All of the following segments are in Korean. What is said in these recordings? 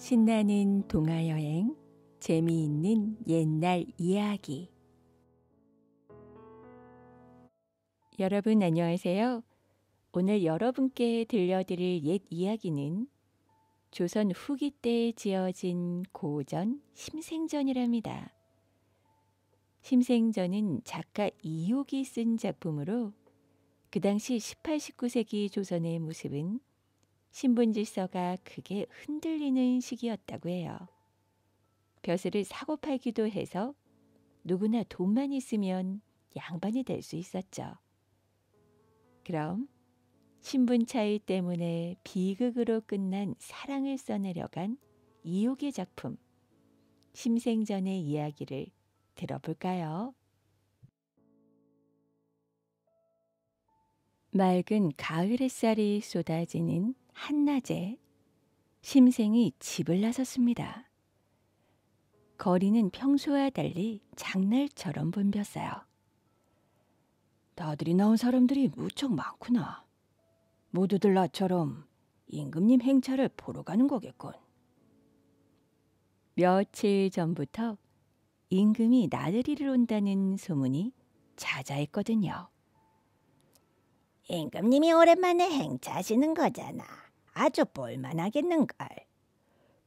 신나는 동화 여행, 재미있는 옛날 이야기. 여러분 안녕하세요. 오늘 여러분께 들려드릴 옛 이야기는 조선 후기 때 지어진 고전 심생전이랍니다. 심생전은 작가 이옥이 쓴 작품으로 그 당시 18, 19세기 조선의 모습은 신분 질서가 크게 흔들리는 시기였다고 해요. 벼슬을 사고 팔기도 해서 누구나 돈만 있으면 양반이 될 수 있었죠. 그럼 신분 차이 때문에 비극으로 끝난 사랑을 써내려간 이옥의 작품 심생전의 이야기를 들어볼까요? 맑은 가을 햇살이 쏟아지는 한낮에 심생이 집을 나섰습니다. 거리는 평소와 달리 장날처럼 붐볐어요. 나들이 나온 사람들이 무척 많구나. 모두들 나처럼 임금님 행차를 보러 가는 거겠군. 며칠 전부터 임금이 나들이를 온다는 소문이 자자했거든요. 임금님이 오랜만에 행차하시는 거잖아. 아주 볼만하겠는걸.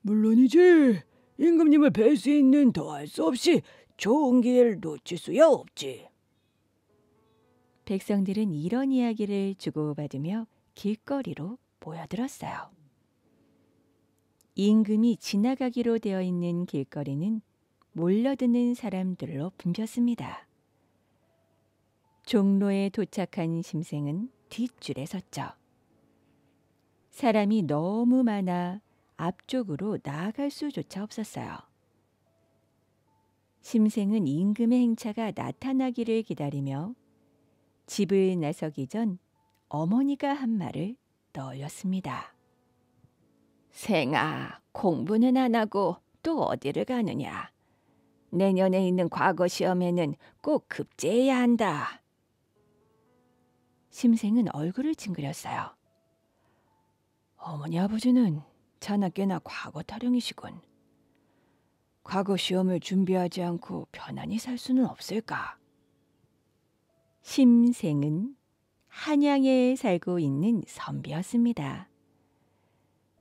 물론이지. 임금님을 뵐 수 있는 더할 수 없이 좋은 기회를 놓칠 수야 없지. 백성들은 이런 이야기를 주고받으며 길거리로 모여들었어요. 임금이 지나가기로 되어 있는 길거리는 몰려드는 사람들로 붐볐습니다. 종로에 도착한 심생은 뒷줄에 섰죠. 사람이 너무 많아 앞쪽으로 나아갈 수조차 없었어요. 심생은 임금의 행차가 나타나기를 기다리며 집을 나서기 전 어머니가 한 말을 떠올렸습니다. 생아, 공부는 안 하고 또 어디를 가느냐? 내년에 있는 과거 시험에는 꼭 급제해야 한다. 심생은 얼굴을 찡그렸어요. 어머니 아버지는 자나 깨나 과거 타령이시군. 과거 시험을 준비하지 않고 편안히 살 수는 없을까? 심생은 한양에 살고 있는 선비였습니다.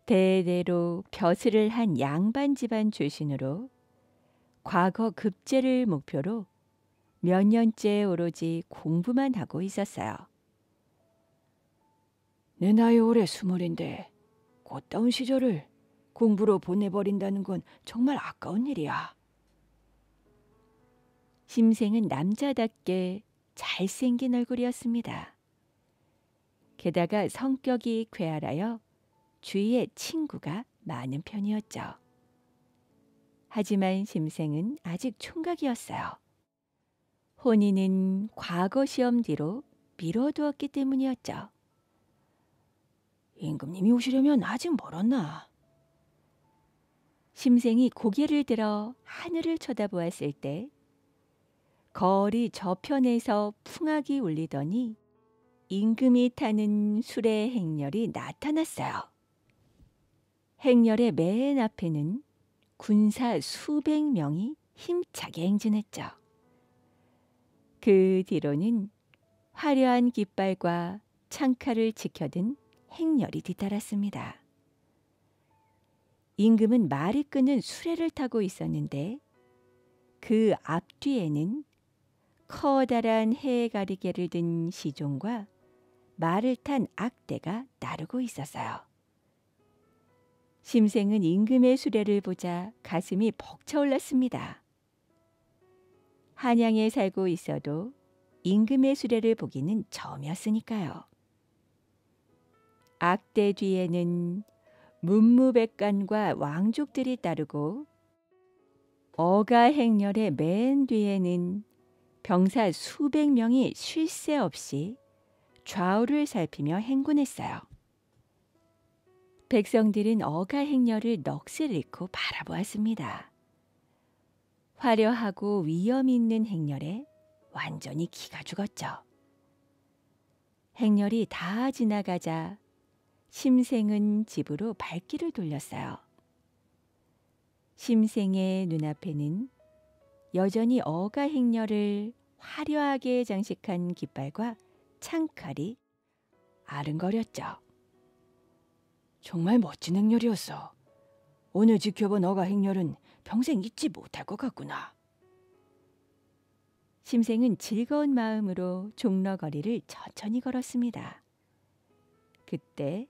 대대로 벼슬을 한 양반 집안 출신으로 과거 급제를 목표로 몇 년째 오로지 공부만 하고 있었어요. 내 나이 올해 스물인데 꽃다운 시절을 공부로 보내버린다는 건 정말 아까운 일이야. 심생은 남자답게 잘생긴 얼굴이었습니다. 게다가 성격이 괴활하여 주위에 친구가 많은 편이었죠. 하지만 심생은 아직 총각이었어요. 혼인은 과거 시험 뒤로 미뤄두었기 때문이었죠. 임금님이 오시려면 아직 멀었나? 심생이 고개를 들어 하늘을 쳐다보았을 때 거리 저편에서 풍악이 울리더니 임금이 타는 술의 행렬이 나타났어요. 행렬의 맨 앞에는 군사 수백 명이 힘차게 행진했죠. 그 뒤로는 화려한 깃발과 창칼을 지켜든 행렬이 뒤따랐습니다. 임금은 말이 끄는 수레를 타고 있었는데 그 앞뒤에는 커다란 해 가리개를 든 시종과 말을 탄 악대가 나르고 있었어요. 심생은 임금의 수레를 보자 가슴이 벅차올랐습니다. 한양에 살고 있어도 임금의 수레를 보기는 처음이었으니까요. 악대 뒤에는 문무백관과 왕족들이 따르고 어가 행렬의 맨 뒤에는 병사 수백 명이 쉴 새 없이 좌우를 살피며 행군했어요. 백성들은 어가 행렬을 넋을 잃고 바라보았습니다. 화려하고 위엄 있는 행렬에 완전히 기가 죽었죠. 행렬이 다 지나가자 심생은 집으로 발길을 돌렸어요. 심생의 눈앞에는 여전히 어가 행렬을 화려하게 장식한 깃발과 창칼이 아른거렸죠. 정말 멋진 행렬이었어. 오늘 지켜본 어가 행렬은 평생 잊지 못할 것 같구나. 심생은 즐거운 마음으로 종로거리를 천천히 걸었습니다. 그때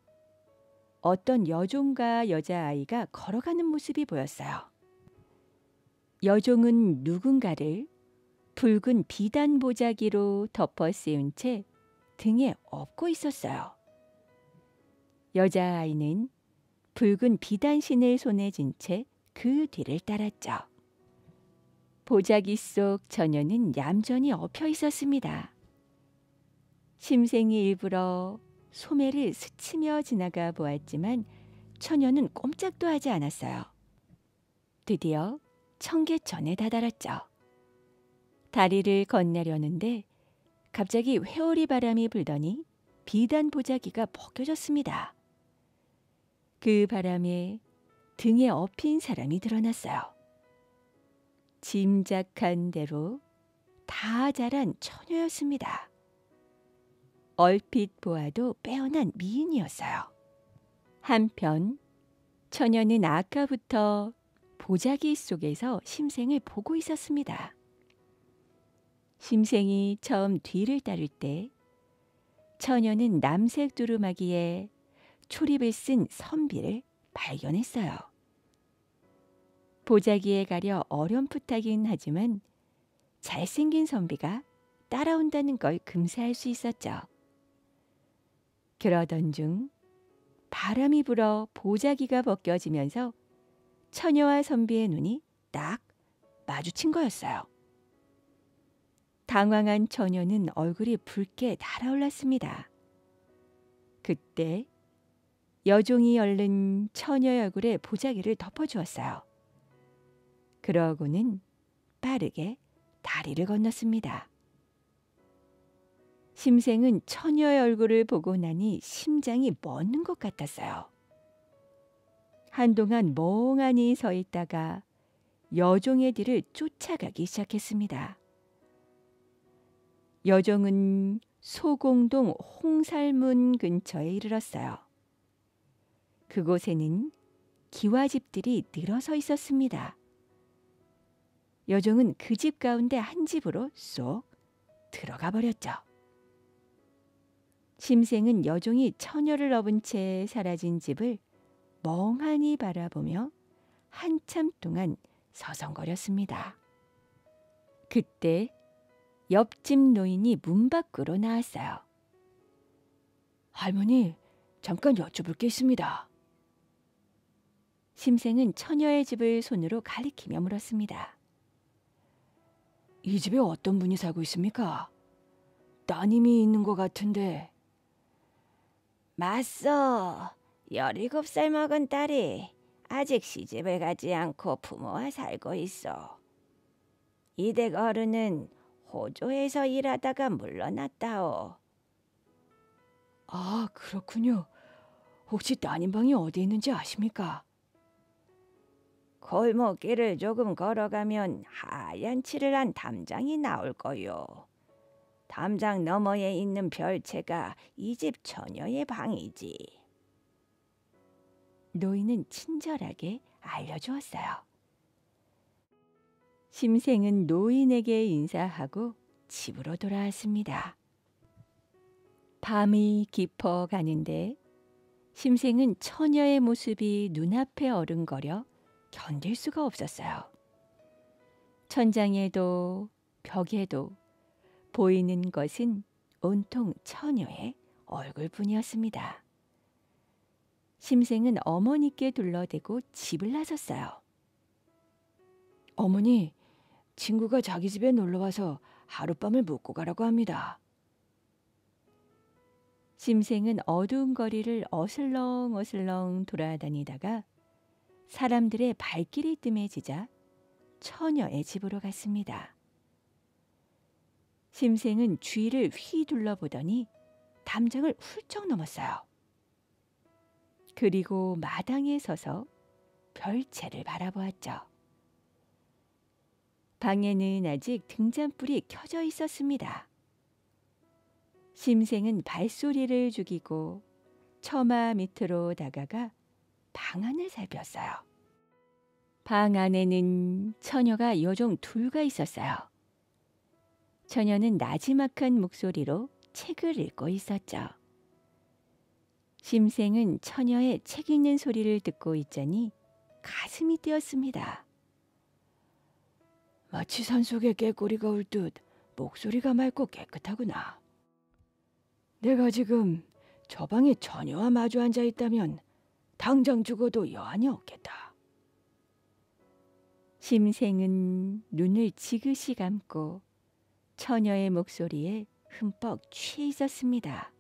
어떤 여종과 여자아이가 걸어가는 모습이 보였어요. 여종은 누군가를 붉은 비단 보자기로 덮어 씌운 채 등에 업고 있었어요. 여자아이는 붉은 비단신을 손에 쥔채그 뒤를 따랐죠. 보자기 속 처녀는 얌전히 엎혀 있었습니다. 심생이 일부러 소매를 스치며 지나가 보았지만 처녀는 꼼짝도 하지 않았어요. 드디어 청계천에 다다랐죠. 다리를 건네려는데 갑자기 회오리 바람이 불더니 비단 보자기가 벗겨졌습니다. 그 바람에 등에 업힌 사람이 드러났어요. 짐작한 대로 다 자란 처녀였습니다. 얼핏 보아도 빼어난 미인이었어요. 한편 처녀는 아까부터 보자기 속에서 심생을 보고 있었습니다. 심생이 처음 뒤를 따를 때 처녀는 남색 두루마기에 초립을 쓴 선비를 발견했어요. 보자기에 가려 어렴풋하긴 하지만 잘생긴 선비가 따라온다는 걸 금세할 수 있었죠. 그러던 중 바람이 불어 보자기가 벗겨지면서 처녀와 선비의 눈이 딱 마주친 거였어요. 당황한 처녀는 얼굴이 붉게 달아올랐습니다. 그때 여종이 얼른 처녀 얼굴에 보자기를 덮어주었어요. 그러고는 빠르게 다리를 건넜습니다. 심생은 처녀의 얼굴을 보고 나니 심장이 멎는 것 같았어요. 한동안 멍하니 서 있다가 여종의 뒤를 쫓아가기 시작했습니다. 여종은 소공동 홍살문 근처에 이르렀어요. 그곳에는 기와집들이 늘어서 있었습니다. 여종은 그 집 가운데 한 집으로 쏙 들어가 버렸죠. 심생은 여종이 처녀를 업은 채 사라진 집을 멍하니 바라보며 한참 동안 서성거렸습니다. 그때 옆집 노인이 문 밖으로 나왔어요. 할머니, 잠깐 여쭤볼 게 있습니다. 심생은 처녀의 집을 손으로 가리키며 물었습니다. 이 집에 어떤 분이 살고 있습니까? 따님이 있는 것 같은데. 맞소. 열일곱 살 먹은 딸이 아직 시집을 가지 않고 부모와 살고 있어. 이 댁 어른은 호조에서 일하다가 물러났다오. 아, 그렇군요. 혹시 따님방이 어디 있는지 아십니까? 골목길을 조금 걸어가면 하얀 칠을 한 담장이 나올 거요. 담장 너머에 있는 별채가 이 집 처녀의 방이지. 노인은 친절하게 알려주었어요. 심생은 노인에게 인사하고 집으로 돌아왔습니다. 밤이 깊어 가는데 심생은 처녀의 모습이 눈앞에 어른거려 견딜 수가 없었어요. 천장에도 벽에도 보이는 것은 온통 처녀의 얼굴뿐이었습니다. 심생은 어머니께 둘러대고 집을 나섰어요. 어머니, 친구가 자기 집에 놀러와서 하룻밤을 묵고 가라고 합니다. 심생은 어두운 거리를 어슬렁 어슬렁 돌아다니다가 사람들의 발길이 뜸해지자 처녀의 집으로 갔습니다. 심생은 주위를 휘둘러 보더니 담장을 훌쩍 넘었어요. 그리고 마당에 서서 별채를 바라보았죠. 방에는 아직 등잔불이 켜져 있었습니다. 심생은 발소리를 죽이고 처마 밑으로 다가가 방 안을 살폈어요. 방 안에는 처녀가 여종 둘가 있었어요. 처녀는 나지막한 목소리로 책을 읽고 있었죠. 심생은 처녀의 책 읽는 소리를 듣고 있자니 가슴이 뛰었습니다. 마치 산속에 개꼬리가 울듯 목소리가 맑고 깨끗하구나. 내가 지금 저 방에 처녀와 마주 앉아 있다면 당장 죽어도 여한이 없겠다. 심생은 눈을 지그시 감고 처녀의 목소리에 흠뻑 취해 있었습니다.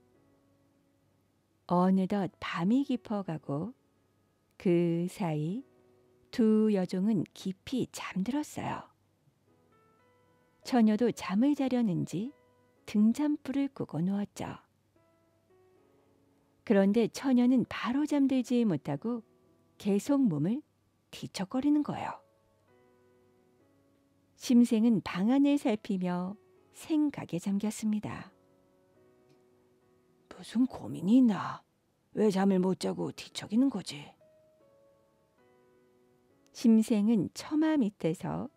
어느덧 밤이 깊어가고 그 사이 두 여종은 깊이 잠들었어요. 처녀도 잠을 자려는지 등잔불을 끄고 누웠죠. 그런데 처녀는 바로 잠들지 못하고 계속 몸을 뒤척거리는 거예요. 심생은 방 안을 살피며 생각에 잠겼습니다. 무슨 고민이 있나? 왜 잠을 못 자고 뒤척이는 거지? 심생은 처마 밑에서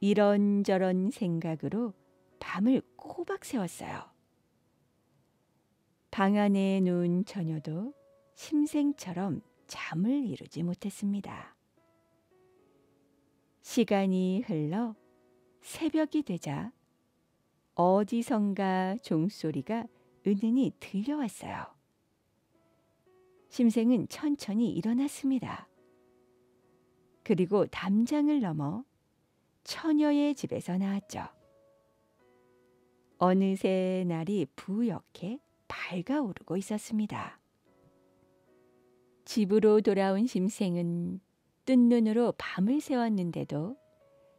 이런저런 생각으로 밤을 꼬박 세웠어요. 방 안에 누운 처녀도 심생처럼 잠을 이루지 못했습니다. 시간이 흘러 새벽이 되자 어디선가 종소리가 은은히 들려왔어요. 심생은 천천히 일어났습니다. 그리고 담장을 넘어 처녀의 집에서 나왔죠. 어느새 날이 부옇게 밝아오르고 있었습니다. 집으로 돌아온 심생은 뜬 눈으로 밤을 새웠는데도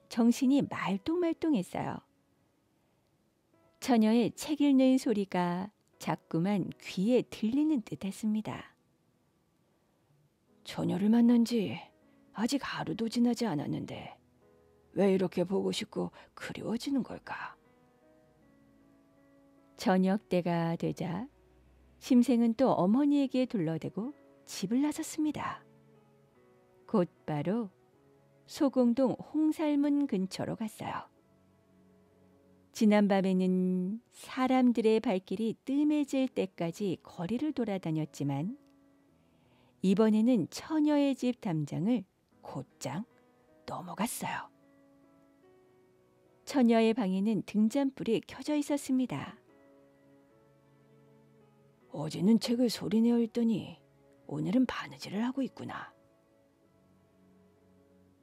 정신이 말똥말똥했어요. 처녀의 책 읽는 소리가 자꾸만 귀에 들리는 듯 했습니다. 처녀를 만난 지 아직 하루도 지나지 않았는데 왜 이렇게 보고 싶고 그리워지는 걸까? 저녁 때가 되자 심생은 또 어머니에게 둘러대고 집을 나섰습니다. 곧바로 소공동 홍살문 근처로 갔어요. 지난밤에는 사람들의 발길이 뜸해질 때까지 거리를 돌아다녔지만 이번에는 처녀의 집 담장을 곧장 넘어갔어요. 처녀의 방에는 등잔불이 켜져 있었습니다. 어제는 책을 소리내어 읽더니 오늘은 바느질을 하고 있구나.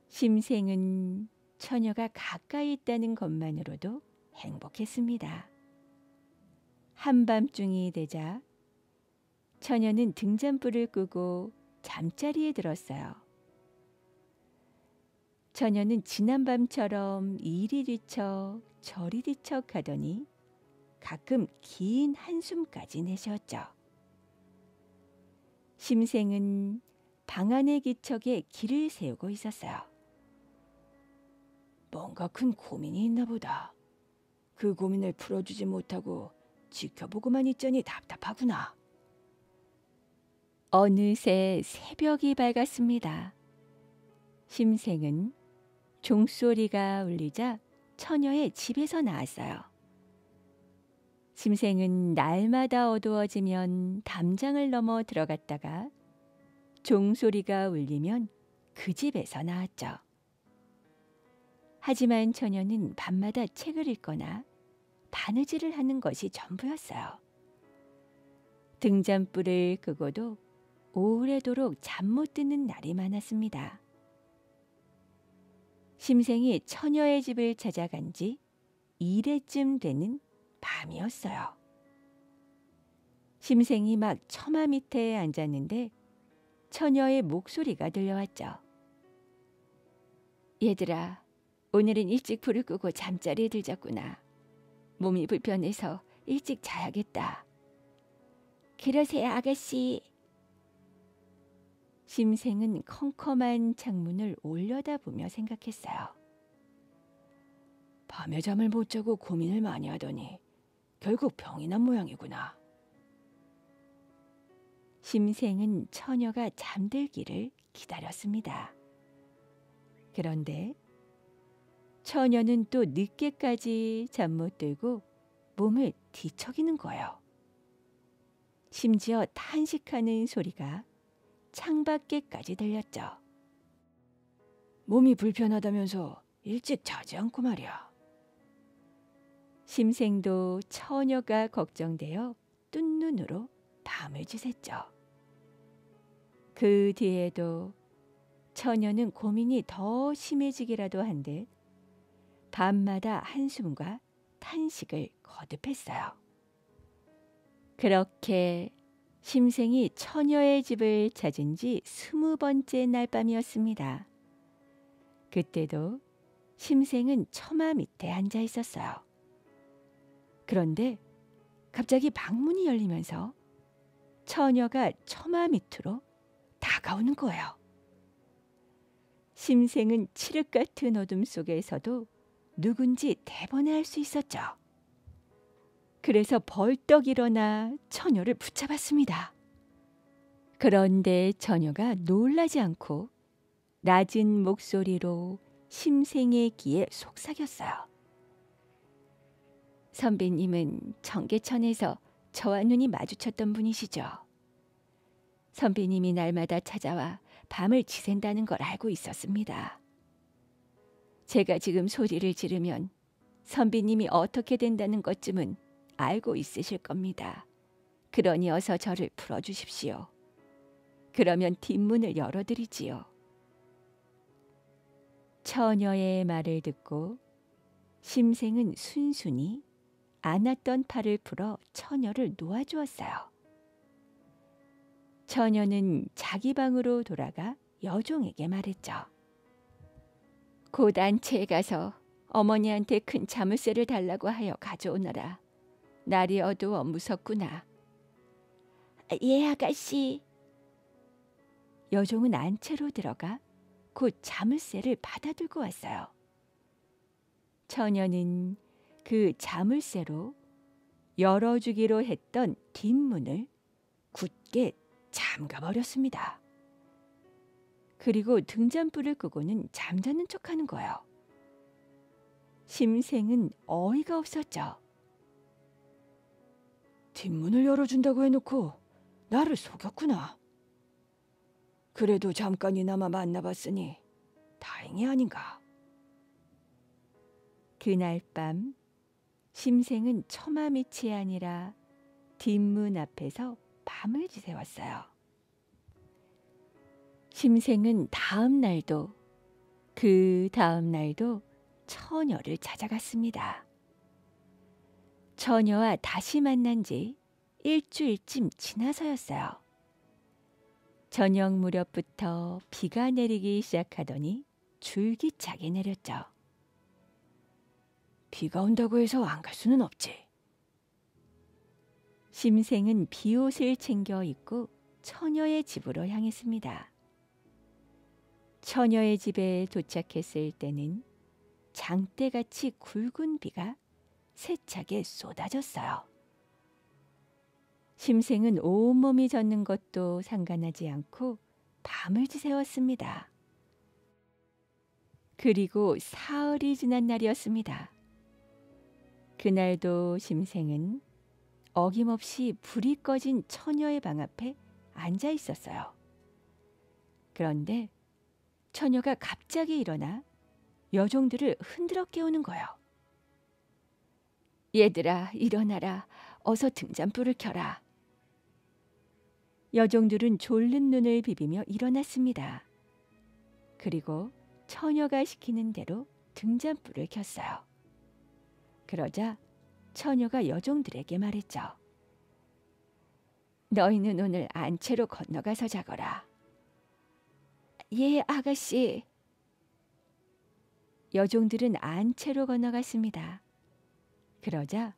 심생은 처녀가 가까이 있다는 것만으로도 행복했습니다. 한밤중이 되자 처녀는 등잔불을 끄고 잠자리에 들었어요. 처녀는 지난밤처럼 이리 뒤척 저리 뒤척 하더니 가끔 긴 한숨까지 내셨죠 심생은 방 안의 기척에 길을 세우고 있었어요. 뭔가 큰 고민이 있나 보다. 그 고민을 풀어주지 못하고 지켜보고만 있자니 답답하구나. 어느새 새벽이 밝았습니다. 심생은 종소리가 울리자 처녀의 집에서 나왔어요. 심생은 날마다 어두워지면 담장을 넘어 들어갔다가 종소리가 울리면 그 집에서 나왔죠. 하지만 처녀는 밤마다 책을 읽거나 바느질을 하는 것이 전부였어요. 등잔불을 끄고도 오래도록 잠 못 드는 날이 많았습니다. 심생이 처녀의 집을 찾아간 지 이래쯤 되는 밤이었어요. 심생이 막 처마 밑에 앉았는데 처녀의 목소리가 들려왔죠. 얘들아, 오늘은 일찍 불을 끄고 잠자리에 들자꾸나. 몸이 불편해서 일찍 자야겠다. 그러세요, 아가씨. 심생은 컴컴한 창문을 올려다보며 생각했어요. 밤에 잠을 못 자고 고민을 많이 하더니 결국 병이 난 모양이구나. 심생은 처녀가 잠들기를 기다렸습니다. 그런데 처녀는 또 늦게까지 잠 못 들고 몸을 뒤척이는 거예요. 심지어 탄식하는 소리가 창밖에까지 들렸죠. 몸이 불편하다면서 일찍 자지 않고 말이야. 심생도 처녀가 걱정되어 뜬 눈으로 밤을 지샜죠. 그 뒤에도 처녀는 고민이 더 심해지기라도 한듯 밤마다 한숨과 탄식을 거듭했어요. 그렇게 심생이 처녀의 집을 찾은 지 스무 번째 날 밤이었습니다. 그때도 심생은 처마 밑에 앉아 있었어요. 그런데 갑자기 방문이 열리면서 처녀가 처마 밑으로 다가오는 거예요. 심생은 칠흑 같은 어둠 속에서도 누군지 대번에 알 수 있었죠. 그래서 벌떡 일어나 처녀를 붙잡았습니다. 그런데 처녀가 놀라지 않고 낮은 목소리로 심생의 귀에 속삭였어요. 선배님은 청계천에서 저와 눈이 마주쳤던 분이시죠. 선배님이 날마다 찾아와 밤을 지샌다는 걸 알고 있었습니다. 제가 지금 소리를 지르면 선비님이 어떻게 된다는 것쯤은 알고 있으실 겁니다. 그러니 어서 저를 풀어주십시오. 그러면 뒷문을 열어드리지요. 처녀의 말을 듣고 심생은 순순히 안았던 팔을 풀어 처녀를 놓아주었어요. 처녀는 자기 방으로 돌아가 여종에게 말했죠. 곧 안채에 가서 어머니한테 큰 자물쇠를 달라고 하여 가져오너라. 날이 어두워 무섭구나. 예, 아가씨. 여종은 안채로 들어가 곧 자물쇠를 받아들고 왔어요. 처녀는 그 자물쇠로 열어주기로 했던 뒷문을 굳게 잠가버렸습니다. 그리고 등잔불을 끄고는 잠자는 척하는 거예요. 심생은 어이가 없었죠. 뒷문을 열어준다고 해놓고 나를 속였구나. 그래도 잠깐이나마 만나봤으니 다행이 아닌가. 그날 밤 심생은 처마 밑이 아니라 뒷문 앞에서 밤을 지새웠어요. 심생은 다음 날도 그 다음 날도 처녀를 찾아갔습니다. 처녀와 다시 만난 지 일주일쯤 지나서였어요. 저녁 무렵부터 비가 내리기 시작하더니 줄기차게 내렸죠. 비가 온다고 해서 안 갈 수는 없지. 심생은 비옷을 챙겨 입고 처녀의 집으로 향했습니다. 처녀의 집에 도착했을 때는 장대같이 굵은 비가 세차게 쏟아졌어요. 심생은 온몸이 젖는 것도 상관하지 않고 밤을 지새웠습니다. 그리고 사흘이 지난 날이었습니다. 그날도 심생은 어김없이 불이 꺼진 처녀의 방 앞에 앉아 있었어요. 그런데 처녀가 갑자기 일어나 여종들을 흔들어 깨우는 거요. 얘들아 일어나라. 어서 등잔불을 켜라. 여종들은 졸린 눈을 비비며 일어났습니다. 그리고 처녀가 시키는 대로 등잔불을 켰어요. 그러자 처녀가 여종들에게 말했죠. 너희는 오늘 안채로 건너가서 자거라. 예, 아가씨. 여종들은 안채로 건너갔습니다. 그러자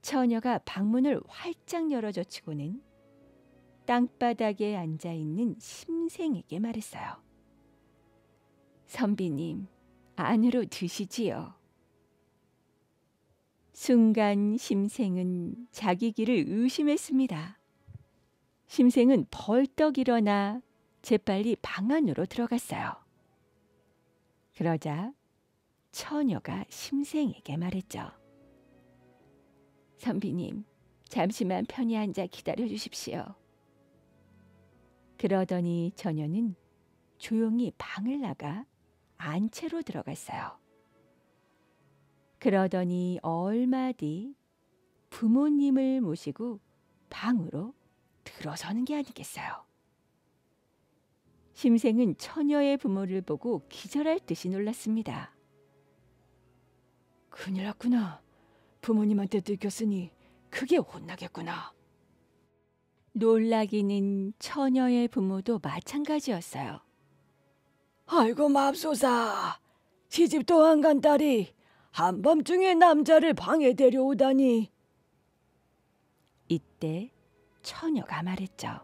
처녀가 방문을 활짝 열어젖히고는 땅바닥에 앉아 있는 심생에게 말했어요. 선비님, 안으로 드시지요. 순간 심생은 자기 길을 의심했습니다. 심생은 벌떡 일어나 재빨리 방 안으로 들어갔어요. 그러자 처녀가 심생에게 말했죠. 선비님, 잠시만 편히 앉아 기다려 주십시오. 그러더니 처녀는 조용히 방을 나가 안채로 들어갔어요. 그러더니 얼마 뒤 부모님을 모시고 방으로 들어서는 게 아니겠어요. 심생은 처녀의 부모를 보고 기절할 듯이 놀랐습니다. 큰일 났구나. 부모님한테 들켰으니 크게 혼나겠구나. 놀라기는 처녀의 부모도 마찬가지였어요. 아이고 맙소사. 시집도 안간 딸이 한밤중에 남자를 방에 데려오다니. 이때 처녀가 말했죠.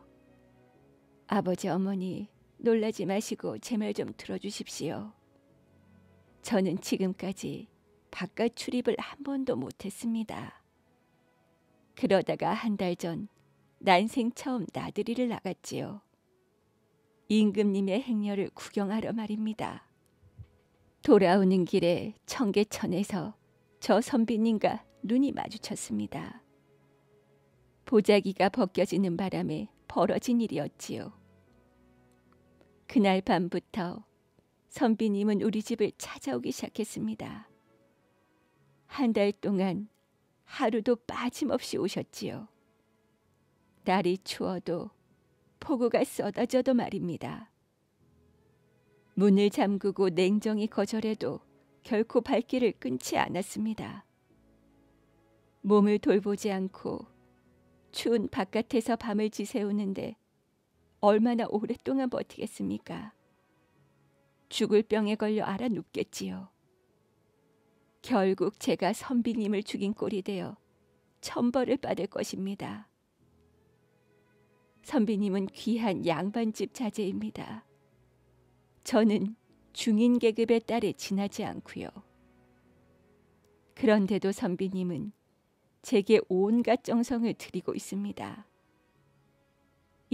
아버지 어머니 놀라지 마시고 제 말 좀 들어주십시오. 저는 지금까지 바깥 출입을 한 번도 못했습니다. 그러다가 한 달 전 난생 처음 나들이를 나갔지요. 임금님의 행렬을 구경하러 말입니다. 돌아오는 길에 청계천에서 저 선비님과 눈이 마주쳤습니다. 보자기가 벗겨지는 바람에 벌어진 일이었지요. 그날 밤부터 선비님은 우리 집을 찾아오기 시작했습니다. 한 달 동안 하루도 빠짐없이 오셨지요. 날이 추워도 폭우가 쏟아져도 말입니다. 문을 잠그고 냉정히 거절해도 결코 발길을 끊지 않았습니다. 몸을 돌보지 않고 추운 바깥에서 밤을 지새우는데 얼마나 오랫동안 버티겠습니까? 죽을 병에 걸려 알아 눕겠지요. 결국 제가 선비님을 죽인 꼴이 되어 천벌을 받을 것입니다. 선비님은 귀한 양반집 자제입니다. 저는 중인 계급의 딸에 지나지 않고요. 그런데도 선비님은 제게 온갖 정성을 드리고 있습니다.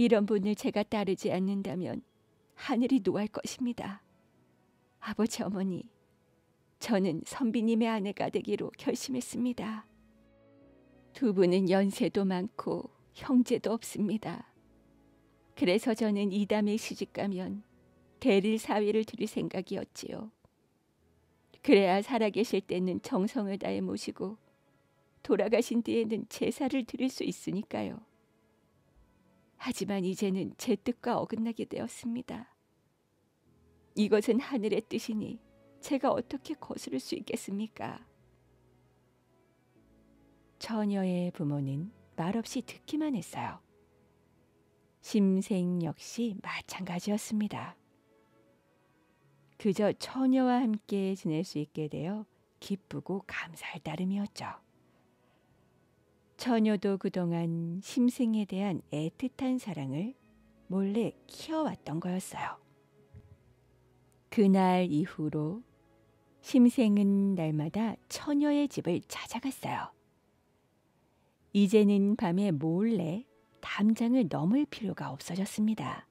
이런 분을 제가 따르지 않는다면 하늘이 노할 것입니다. 아버지 어머니, 저는 선비님의 아내가 되기로 결심했습니다. 두 분은 연세도 많고 형제도 없습니다. 그래서 저는 이담에 시집가면 대릴 사위를 드릴 생각이었지요. 그래야 살아계실 때는 정성을 다해 모시고 돌아가신 뒤에는 제사를 드릴 수 있으니까요. 하지만 이제는 제 뜻과 어긋나게 되었습니다. 이것은 하늘의 뜻이니 제가 어떻게 거스를 수 있겠습니까? 처녀의 부모는 말없이 듣기만 했어요. 심생 역시 마찬가지였습니다. 그저 처녀와 함께 지낼 수 있게 되어 기쁘고 감사할 따름이었죠. 처녀도 그동안 심생에 대한 애틋한 사랑을 몰래 키워왔던 거였어요. 그날 이후로 심생은 날마다 처녀의 집을 찾아갔어요. 이제는 밤에 몰래 담장을 넘을 필요가 없어졌습니다.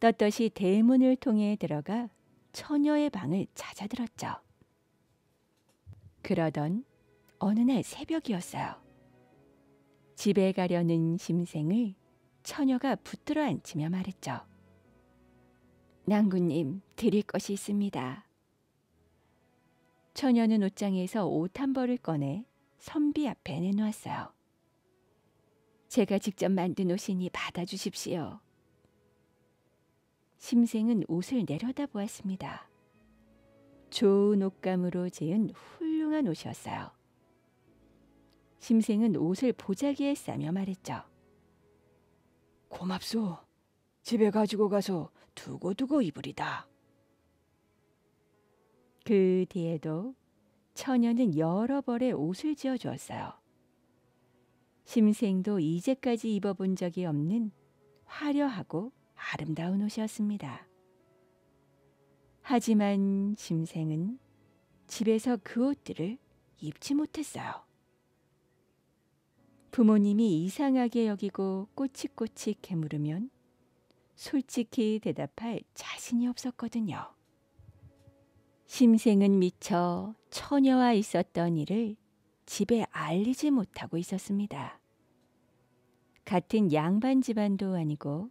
떳떳이 대문을 통해 들어가 처녀의 방을 찾아들었죠. 그러던 어느 날 새벽이었어요. 집에 가려는 심생을 처녀가 붙들어 앉히며 말했죠. 낭군님, 드릴 것이 있습니다. 처녀는 옷장에서 옷 한 벌을 꺼내 선비 앞에 내놓았어요. 제가 직접 만든 옷이니 받아주십시오. 심생은 옷을 내려다 보았습니다. 좋은 옷감으로 지은 훌륭한 옷이었어요. 심생은 옷을 보자기에 싸며 말했죠. 고맙소. 집에 가지고 가서 두고두고 입으리다. 그 뒤에도 처녀는 여러 벌의 옷을 지어 주었어요. 심생도 이제까지 입어본 적이 없는 화려하고 아름다운 옷이었습니다. 하지만 심생은 집에서 그 옷들을 입지 못했어요. 부모님이 이상하게 여기고 꼬치꼬치 캐물으면 솔직히 대답할 자신이 없었거든요. 심생은 미처 처녀와 있었던 일을 집에 알리지 못하고 있었습니다. 같은 양반 집안도 아니고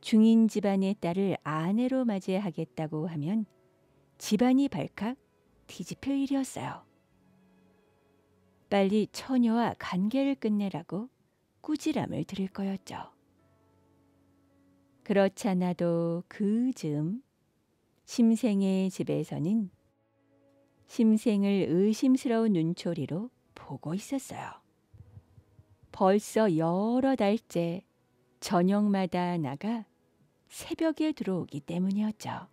중인 집안의 딸을 아내로 맞이하겠다고 하면 집안이 발칵 뒤집힐 일이었어요. 빨리 처녀와 관계를 끝내라고 꾸지람을 들을 거였죠. 그렇잖아도 그 즈음 심생의 집에서는 심생을 의심스러운 눈초리로 보고 있었어요. 벌써 여러 달째 저녁마다 나가 새벽에 들어오기 때문이었죠.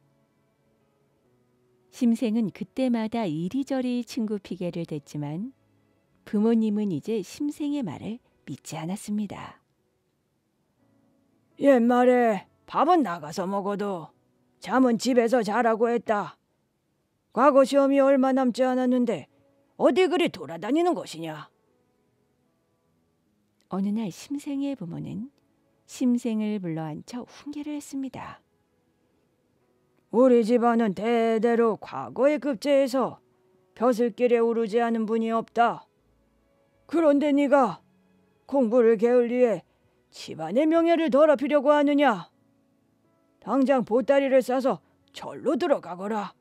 심생은 그때마다 이리저리 친구 피계를 댔지만 부모님은 이제 심생의 말을 믿지 않았습니다. 옛말에 밥은 나가서 먹어도 잠은 집에서 자라고 했다. 과거 시험이 얼마 남지 않았는데 어디 그리 돌아다니는 것이냐? 어느 날 심생의 부모는 심생을 불러 앉혀 훈계를 했습니다. 우리 집안은 대대로 과거의 급제에서 벼슬길에 오르지 않은 분이 없다. 그런데 네가 공부를 게을리해 집안의 명예를 더럽히려고 하느냐? 당장 보따리를 싸서 절로 들어가거라.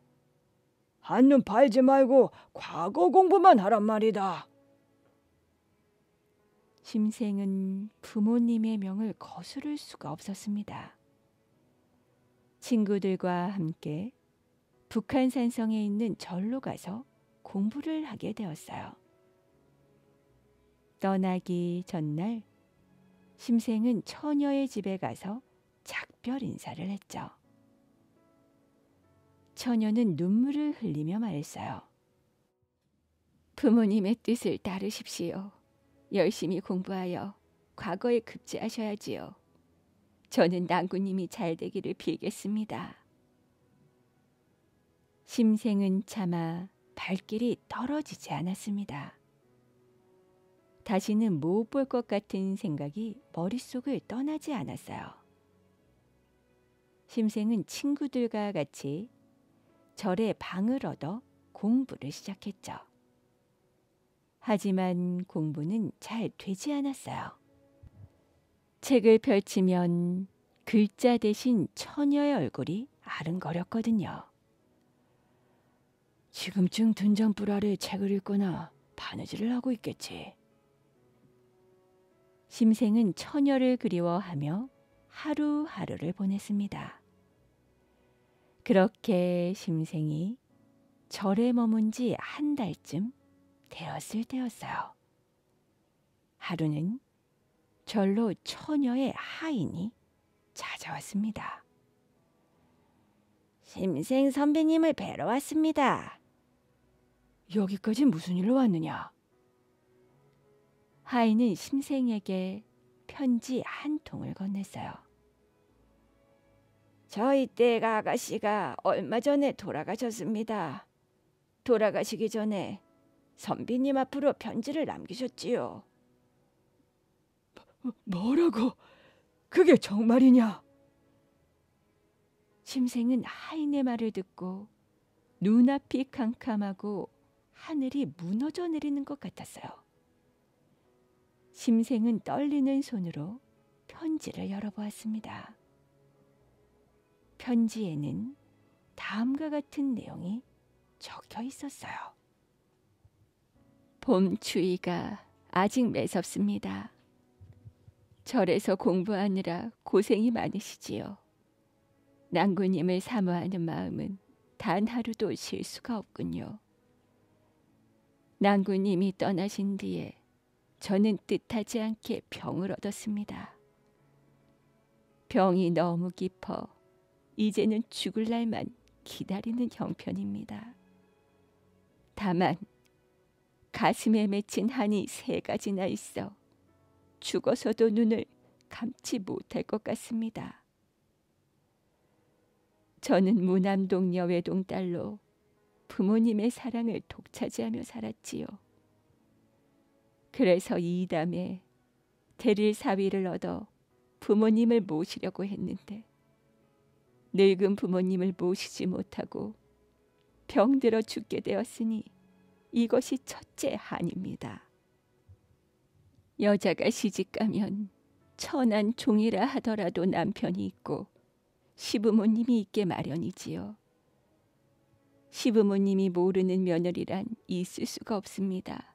한눈 팔지 말고 과거 공부만 하란 말이다. 심생은 부모님의 명을 거스를 수가 없었습니다. 친구들과 함께 북한산성에 있는 절로 가서 공부를 하게 되었어요. 떠나기 전날 심생은 처녀의 집에 가서 작별 인사를 했죠. 처녀는 눈물을 흘리며 말했어요. 부모님의 뜻을 따르십시오. 열심히 공부하여 과거에 급제하셔야지요. 저는 남구님이 잘 되기를 빌겠습니다. 심생은 차마 발길이 떨어지지 않았습니다. 다시는 못 볼 것 같은 생각이 머릿속을 떠나지 않았어요. 심생은 친구들과 같이 절에 방을 얻어 공부를 시작했죠. 하지만 공부는 잘 되지 않았어요. 책을 펼치면 글자 대신 처녀의 얼굴이 아른거렸거든요. 지금쯤 둔전불 아래 책을 읽거나 바느질을 하고 있겠지. 심생은 처녀를 그리워하며 하루하루를 보냈습니다. 그렇게 심생이 절에 머문 지 한 달쯤 되었을 때였어요. 하루는 절로 처녀의 하인이 찾아왔습니다. 심생 선배님을 뵈러 왔습니다. 여기까지 무슨 일로 왔느냐? 하인은 심생에게 편지 한 통을 건넸어요. 저희 때가 아가씨가 얼마 전에 돌아가셨습니다. 돌아가시기 전에 선비님 앞으로 편지를 남기셨지요. 뭐, 뭐라고? 그게 정말이냐? 심생은 하인의 말을 듣고 눈앞이 캄캄하고 하늘이 무너져 내리는 것 같았어요. 심생은 떨리는 손으로 편지를 열어보았습니다. 편지에는 다음과 같은 내용이 적혀 있었어요. 봄 추위가 아직 매섭습니다. 절에서 공부하느라 고생이 많으시지요. 난군님을 사모하는 마음은 단 하루도 쉴 수가 없군요. 난군님이 떠나신 뒤에 저는 뜻하지 않게 병을 얻었습니다. 병이 너무 깊어 이제는 죽을 날만 기다리는 형편입니다. 다만 가슴에 맺힌 한이 세 가지나 있어 죽어서도 눈을 감지 못할 것 같습니다. 저는 무남동 녀외동 딸로 부모님의 사랑을 독차지하며 살았지요. 그래서 이 담에 대릴 사위를 얻어 부모님을 모시려고 했는데 늙은 부모님을 모시지 못하고 병들어 죽게 되었으니 이것이 첫째 한입니다. 여자가 시집가면 천한 종이라 하더라도 남편이 있고 시부모님이 있게 마련이지요. 시부모님이 모르는 며느리란 있을 수가 없습니다.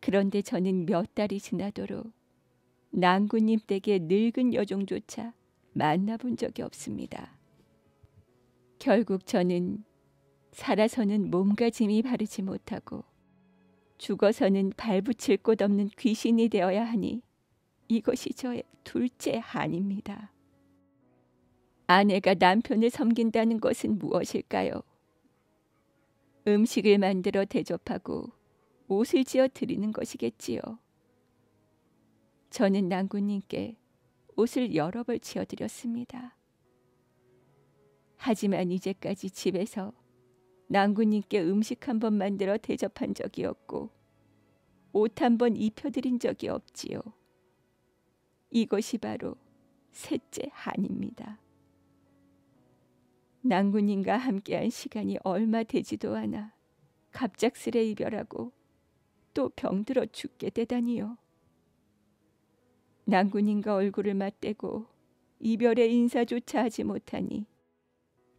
그런데 저는 몇 달이 지나도록 난군님 댁의 늙은 여종조차 만나본 적이 없습니다. 결국 저는 살아서는 몸가 짐이 바르지 못하고 죽어서는 발붙일 곳 없는 귀신이 되어야 하니 이것이 저의 둘째 한입니다. 아내가 남편을 섬긴다는 것은 무엇일까요? 음식을 만들어 대접하고 옷을 지어 드리는 것이겠지요. 저는 난군님께 옷을 여러 벌 지어 드렸습니다. 하지만 이제까지 집에서 난군님께 음식 한 번 만들어 대접한 적이 없고 옷 한 번 입혀드린 적이 없지요. 이것이 바로 셋째 한입니다. 난군님과 함께한 시간이 얼마 되지도 않아 갑작스레 이별하고 또 병들어 죽게 되다니요. 난군인과 얼굴을 맞대고 이별의 인사조차 하지 못하니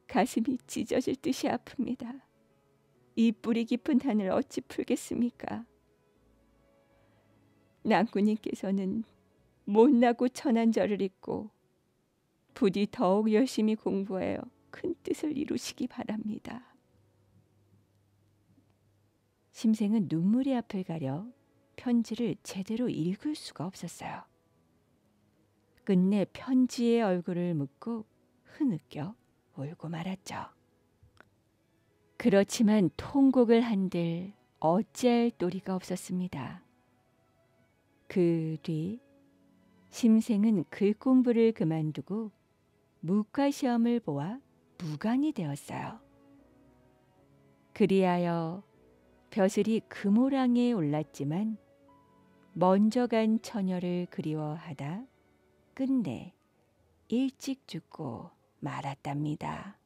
가슴이 찢어질 듯이 아픕니다. 이 뿌리 깊은 한을 어찌 풀겠습니까? 난군님께서는 못나고 천한 절을 잊고 부디 더욱 열심히 공부하여 큰 뜻을 이루시기 바랍니다. 심생은 눈물이 앞을 가려 편지를 제대로 읽을 수가 없었어요. 끝내 편지의 얼굴을 묻고 흐느껴 울고 말았죠. 그렇지만 통곡을 한들 어찌할 도리가 없었습니다. 그 뒤 심생은 글 공부를 그만두고 무과 시험을 보아 무관이 되었어요. 그리하여 벼슬이 금호랑에 그 올랐지만 먼저 간 처녀를 그리워하다 끝내 일찍 죽고 말았답니다.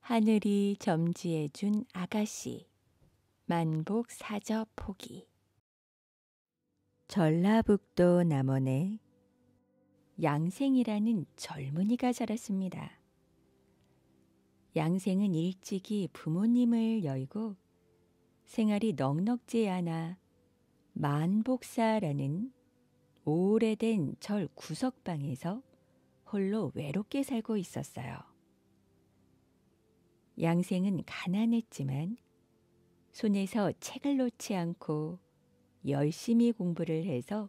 하늘이 점지해준 아가씨 만복 사저 포기 전라북도 남원에 양생이라는 젊은이가 자랐습니다. 양생은 일찍이 부모님을 여의고 생활이 넉넉지 않아 만복사라는 오래된 절 구석방에서 홀로 외롭게 살고 있었어요. 양생은 가난했지만 손에서 책을 놓지 않고 열심히 공부를 해서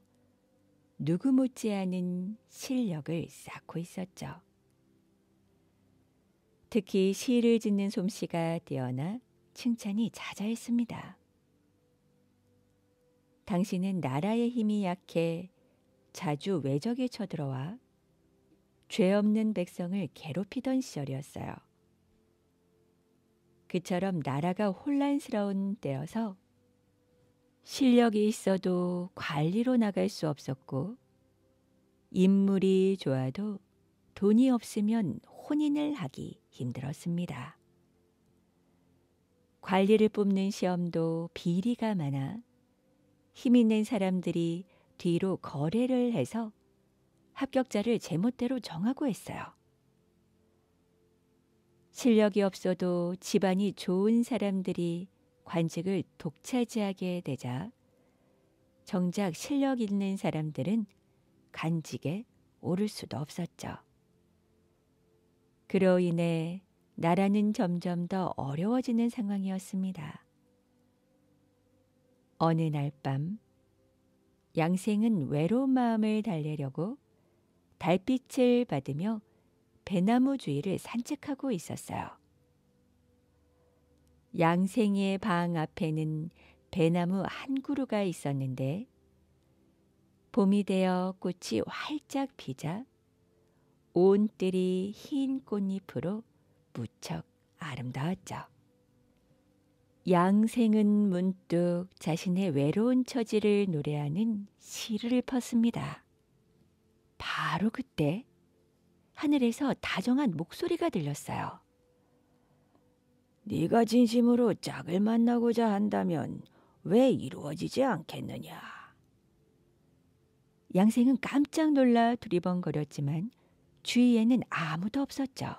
누구 못지않은 실력을 쌓고 있었죠. 특히 시를 짓는 솜씨가 뛰어나 칭찬이 자자했습니다. 당신은 나라의 힘이 약해 자주 외적에 쳐들어와 죄 없는 백성을 괴롭히던 시절이었어요. 그처럼 나라가 혼란스러운 때여서 실력이 있어도 관리로 나갈 수 없었고 인물이 좋아도 돈이 없으면 혼인을 하기 힘들었습니다. 관리를 뽑는 시험도 비리가 많아 힘 있는 사람들이 뒤로 거래를 해서 합격자를 제멋대로 정하고 했어요. 실력이 없어도 집안이 좋은 사람들이 관직을 독차지하게 되자 정작 실력 있는 사람들은 간직에 오를 수도 없었죠. 그로 인해 나라는 점점 더 어려워지는 상황이었습니다. 어느 날 밤, 양생은 외로운 마음을 달래려고 달빛을 받으며 배나무 주위를 산책하고 있었어요. 양생의 방 앞에는 배나무 한 그루가 있었는데 봄이 되어 꽃이 활짝 피자 온 뜰이 흰 꽃잎으로 무척 아름다웠죠. 양생은 문득 자신의 외로운 처지를 노래하는 시를 폈습니다. 바로 그때 하늘에서 다정한 목소리가 들렸어요. 네가 진심으로 짝을 만나고자 한다면 왜 이루어지지 않겠느냐? 양생은 깜짝 놀라 두리번거렸지만 주위에는 아무도 없었죠.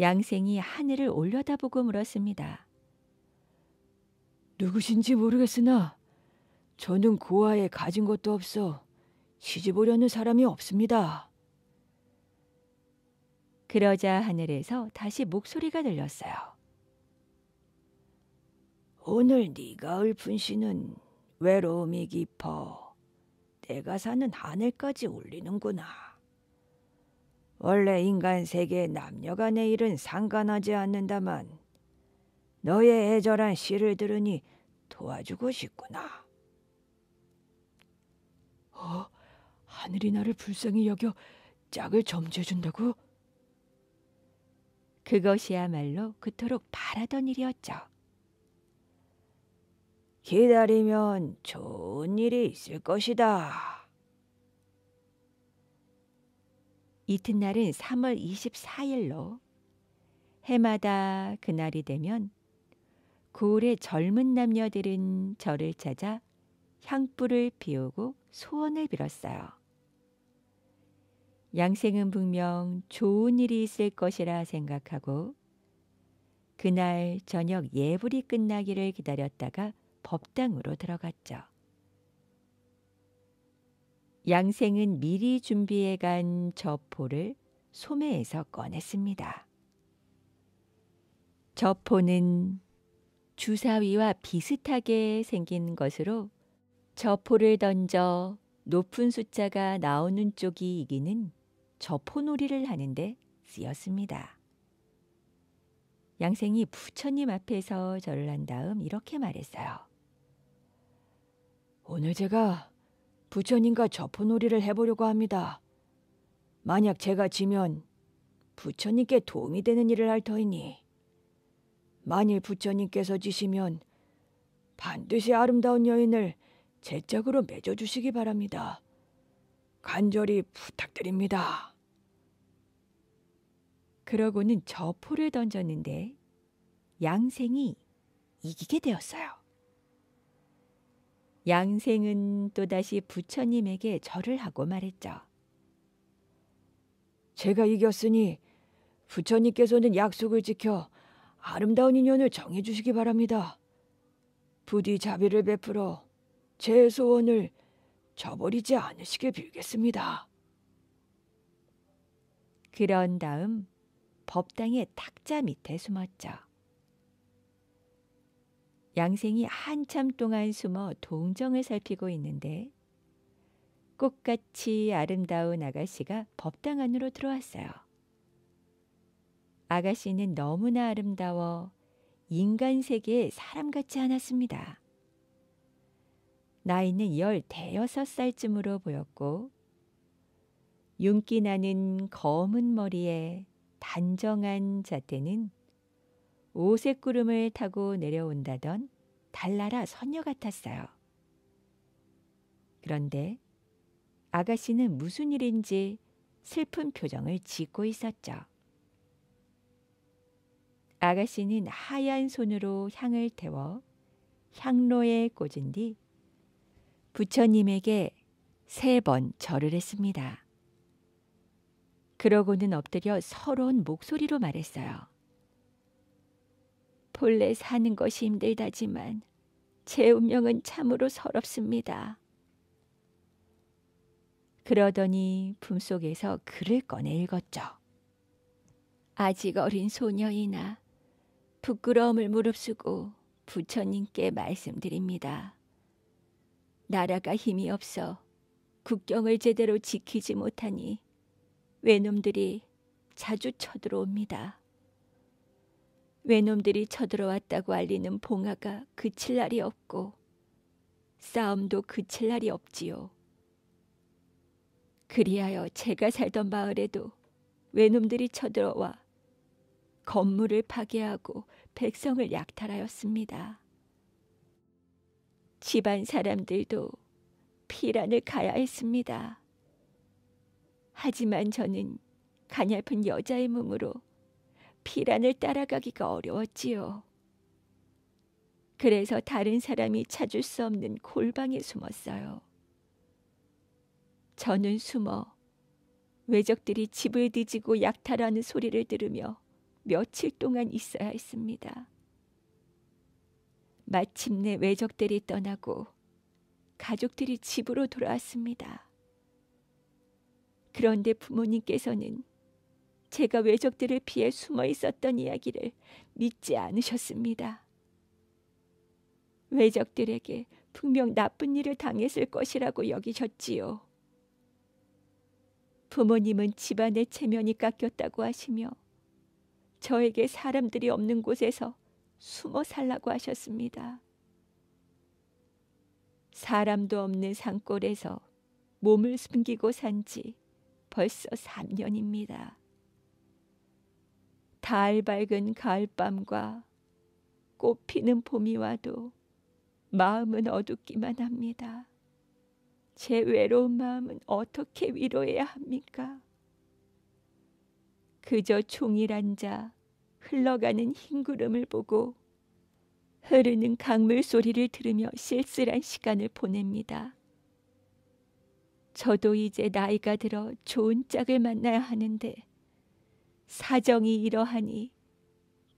양생이 하늘을 올려다보고 물었습니다. 누구신지 모르겠으나 저는 고아에 가진 것도 없어 시집 오려는 사람이 없습니다. 그러자 하늘에서 다시 목소리가 들렸어요. 오늘 네가 읊은 시는 외로움이 깊어 내가 사는 하늘까지 울리는구나. 원래 인간 세계의 남녀간의 일은 상관하지 않는다만 너의 애절한 시를 들으니 도와주고 싶구나. 어? 하늘이 나를 불쌍히 여겨 짝을 점지해준다고? 그것이야말로 그토록 바라던 일이었죠. 기다리면 좋은 일이 있을 것이다. 이튿날은 3월 24일로 해마다 그날이 되면 고을의 젊은 남녀들은 저를 찾아 향불을 피우고 소원을 빌었어요. 양생은 분명 좋은 일이 있을 것이라 생각하고 그날 저녁 예불이 끝나기를 기다렸다가 법당으로 들어갔죠. 양생은 미리 준비해 간 저포를 소매에서 꺼냈습니다. 저포는 주사위와 비슷하게 생긴 것으로 저포를 던져 높은 숫자가 나오는 쪽이 이기는 저포놀이를 하는데 쓰였습니다. 양생이 부처님 앞에서 절을 한 다음 이렇게 말했어요. 오늘 제가 부처님과 저포놀이를 해보려고 합니다. 만약 제가 지면 부처님께 도움이 되는 일을 할 터이니 만일 부처님께서 지시면 반드시 아름다운 여인을 제 짝으로 맺어주시기 바랍니다. 간절히 부탁드립니다. 그러고는 저포를 던졌는데 양생이 이기게 되었어요. 양생은 또다시 부처님에게 절을 하고 말했죠. 제가 이겼으니 부처님께서는 약속을 지켜 아름다운 인연을 정해 주시기 바랍니다. 부디 자비를 베풀어 제 소원을 저버리지 않으시길 빌겠습니다. 그런 다음 법당의 탁자 밑에 숨었죠. 양생이 한참 동안 숨어 동정을 살피고 있는데 꽃같이 아름다운 아가씨가 법당 안으로 들어왔어요. 아가씨는 너무나 아름다워 인간 세계에 사람 같지 않았습니다. 나이는 열 대여섯 살쯤으로 보였고 윤기 나는 검은 머리에 단정한 자태는 오색 구름을 타고 내려온다던 달나라 선녀 같았어요. 그런데 아가씨는 무슨 일인지 슬픈 표정을 짓고 있었죠. 아가씨는 하얀 손으로 향을 태워 향로에 꽂은 뒤 부처님에게 세 번 절을 했습니다. 그러고는 엎드려 서러운 목소리로 말했어요. 본래 사는 것이 힘들다지만 제 운명은 참으로 서럽습니다. 그러더니 품속에서 글을 꺼내 읽었죠. 아직 어린 소녀이나 부끄러움을 무릅쓰고 부처님께 말씀드립니다. 나라가 힘이 없어 국경을 제대로 지키지 못하니 외놈들이 자주 쳐들어옵니다. 외놈들이 쳐들어왔다고 알리는 봉화가 그칠 날이 없고 싸움도 그칠 날이 없지요. 그리하여 제가 살던 마을에도 외놈들이 쳐들어와 건물을 파괴하고 백성을 약탈하였습니다. 집안 사람들도 피란을 가야 했습니다. 하지만 저는 가냘픈 여자의 몸으로 피란을 따라가기가 어려웠지요. 그래서 다른 사람이 찾을 수 없는 골방에 숨었어요. 저는 숨어 외적들이 집을 뒤지고 약탈하는 소리를 들으며 며칠 동안 있어야 했습니다. 마침내 외적들이 떠나고 가족들이 집으로 돌아왔습니다. 그런데 부모님께서는 제가 외적들을 피해 숨어 있었던 이야기를 믿지 않으셨습니다. 외적들에게 분명 나쁜 일을 당했을 것이라고 여기셨지요. 부모님은 집안의 체면이 깎였다고 하시며 저에게 사람들이 없는 곳에서 숨어 살라고 하셨습니다. 사람도 없는 산골에서 몸을 숨기고 산 지 벌써 3년입니다. 달 밝은 가을밤과 꽃 피는 봄이 와도 마음은 어둡기만 합니다. 제 외로운 마음은 어떻게 위로해야 합니까? 그저 종이란 자 흘러가는 흰 구름을 보고 흐르는 강물 소리를 들으며 쓸쓸한 시간을 보냅니다. 저도 이제 나이가 들어 좋은 짝을 만나야 하는데 사정이 이러하니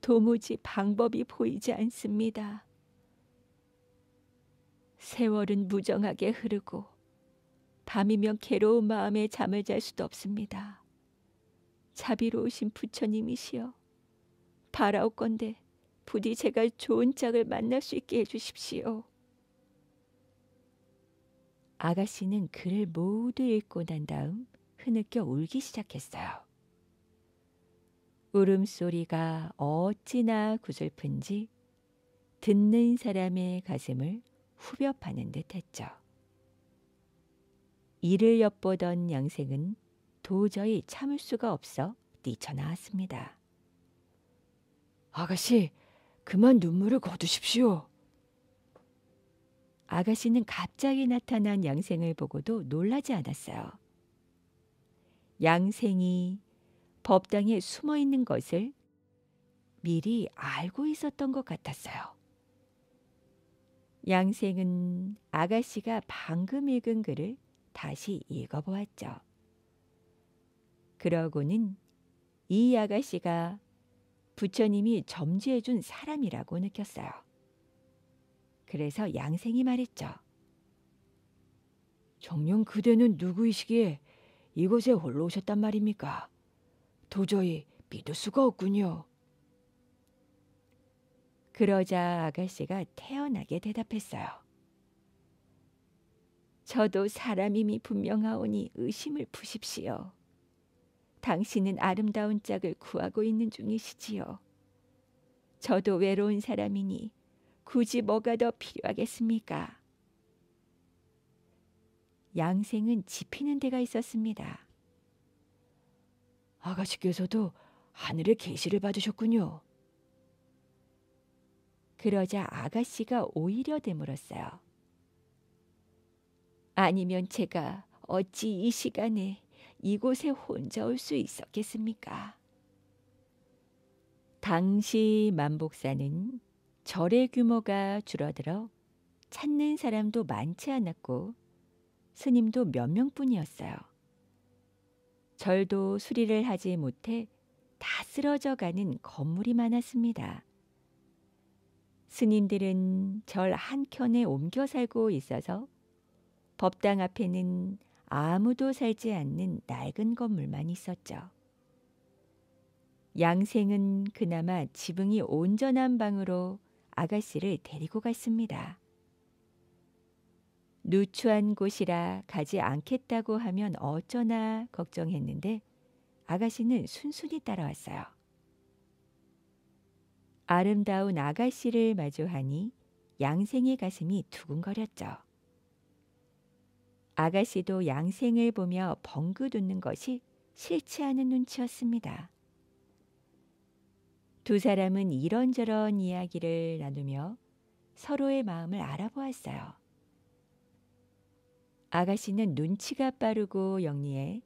도무지 방법이 보이지 않습니다. 세월은 무정하게 흐르고 밤이면 괴로운 마음에 잠을 잘 수도 없습니다. 자비로우신 부처님이시여 바라옵건데 부디 제가 좋은 짝을 만날 수 있게 해주십시오. 아가씨는 글을 모두 읽고 난 다음 흐느껴 울기 시작했어요. 울음소리가 어찌나 구슬픈지 듣는 사람의 가슴을 후벼 파는 듯 했죠. 이를 엿보던 양생은 도저히 참을 수가 없어 뛰쳐나왔습니다. 아가씨, 그만 눈물을 거두십시오. 아가씨는 갑자기 나타난 양생을 보고도 놀라지 않았어요. 양생이 법당에 숨어 있는 것을 미리 알고 있었던 것 같았어요. 양생은 아가씨가 방금 읽은 글을 다시 읽어보았죠. 그러고는 이 아가씨가 부처님이 점지해준 사람이라고 느꼈어요. 그래서 양생이 말했죠. 정룡 그대는 누구이시기에 이곳에 홀로 오셨단 말입니까? 도저히 믿을 수가 없군요. 그러자 아가씨가 태연하게 대답했어요. 저도 사람임이 분명하오니 의심을 푸십시오. 당신은 아름다운 짝을 구하고 있는 중이시지요. 저도 외로운 사람이니 굳이 뭐가 더 필요하겠습니까? 양생은 지피는 데가 있었습니다. 아가씨께서도 하늘의 계시를 받으셨군요. 그러자 아가씨가 오히려 되물었어요. 아니면 제가 어찌 이 시간에 이곳에 혼자 올 수 있었겠습니까? 당시 만복사는 절의 규모가 줄어들어 찾는 사람도 많지 않았고 스님도 몇 명뿐이었어요. 절도 수리를 하지 못해 다 쓰러져 가는 건물이 많았습니다. 스님들은 절 한켠에 옮겨 살고 있어서 법당 앞에는 아무도 살지 않는 낡은 건물만 있었죠. 양생은 그나마 지붕이 온전한 방으로 아가씨를 데리고 갔습니다. 누추한 곳이라 가지 않겠다고 하면 어쩌나 걱정했는데 아가씨는 순순히 따라왔어요. 아름다운 아가씨를 마주하니 양생의 가슴이 두근거렸죠. 아가씨도 양생을 보며 벙그 웃는 것이 싫지 않은 눈치였습니다. 두 사람은 이런저런 이야기를 나누며 서로의 마음을 알아보았어요. 아가씨는 눈치가 빠르고 영리해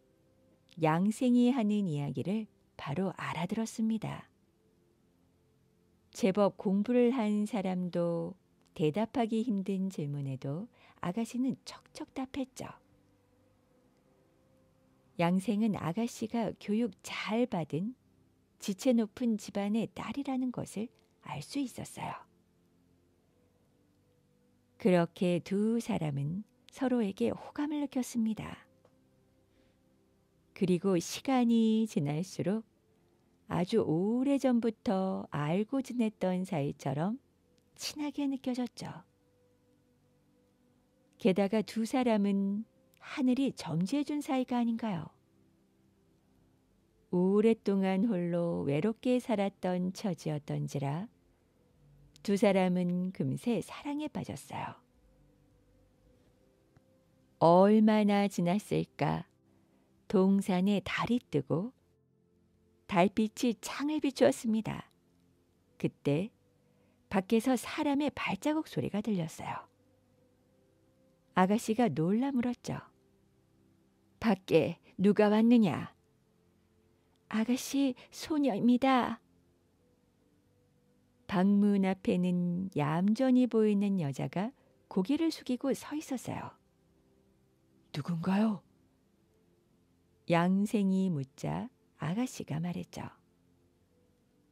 양생이 하는 이야기를 바로 알아들었습니다. 제법 공부를 한 사람도 대답하기 힘든 질문에도 아가씨는 척척 답했죠. 양생은 아가씨가 교육 잘 받은 지체 높은 집안의 딸이라는 것을 알 수 있었어요. 그렇게 두 사람은 서로에게 호감을 느꼈습니다. 그리고 시간이 지날수록 아주 오래전부터 알고 지냈던 사이처럼 친하게 느껴졌죠. 게다가 두 사람은 하늘이 점지해준 사이가 아닌가요? 오랫동안 홀로 외롭게 살았던 처지였던지라 두 사람은 금세 사랑에 빠졌어요. 얼마나 지났을까? 동산에 달이 뜨고 달빛이 창을 비추었습니다. 그때 밖에서 사람의 발자국 소리가 들렸어요. 아가씨가 놀라 물었죠. 밖에 누가 왔느냐? 아가씨 소녀입니다. 방문 앞에는 얌전히 보이는 여자가 고개를 숙이고 서 있었어요. 누군가요? 양생이 묻자 아가씨가 말했죠.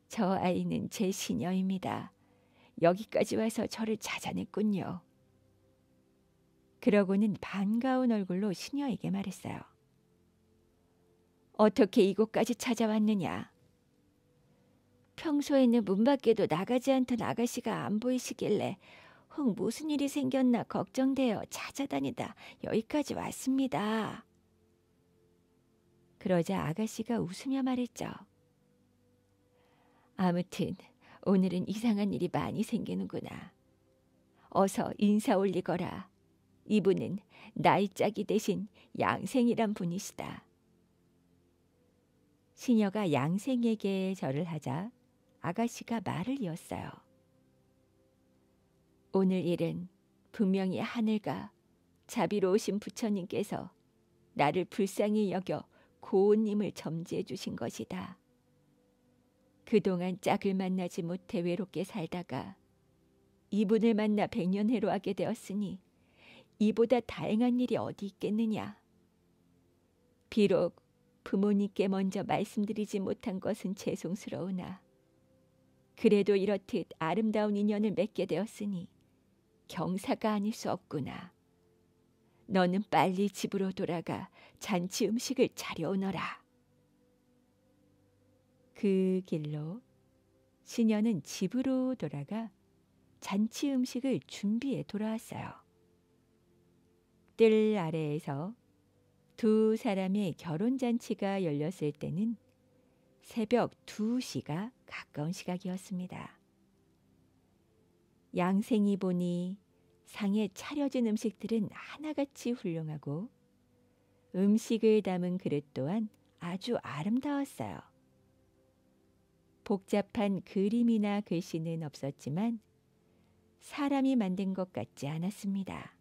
저 아이는 제 시녀입니다. 여기까지 와서 저를 찾아냈군요. 그러고는 반가운 얼굴로 시녀에게 말했어요. 어떻게 이곳까지 찾아왔느냐? 평소에는 문 밖에도 나가지 않던 아가씨가 안 보이시길래 혹 무슨 일이 생겼나 걱정되어 찾아다니다 여기까지 왔습니다. 그러자 아가씨가 웃으며 말했죠. 아무튼 오늘은 이상한 일이 많이 생기는구나. 어서 인사 올리거라. 이분은 나이 짝이 대신 양생이란 분이시다. 시녀가 양생에게 절을 하자 아가씨가 말을 이었어요. 오늘 일은 분명히 하늘과 자비로우신 부처님께서 나를 불쌍히 여겨 고운님을 점지해 주신 것이다. 그동안 짝을 만나지 못해 외롭게 살다가 이분을 만나 백년해로 하게 되었으니 이보다 다행한 일이 어디 있겠느냐. 비록 부모님께 먼저 말씀드리지 못한 것은 죄송스러우나 그래도 이렇듯 아름다운 인연을 맺게 되었으니 경사가 아닐 수 없구나. 너는 빨리 집으로 돌아가 잔치 음식을 차려오너라. 그 길로 시녀는 집으로 돌아가 잔치 음식을 준비해 돌아왔어요. 뜰 아래에서 두 사람의 결혼 잔치가 열렸을 때는 새벽 2시가 가까운 시각이었습니다. 양생이 보니 상에 차려진 음식들은 하나같이 훌륭하고 음식을 담은 그릇 또한 아주 아름다웠어요. 복잡한 그림이나 글씨는 없었지만 사람이 만든 것 같지 않았습니다.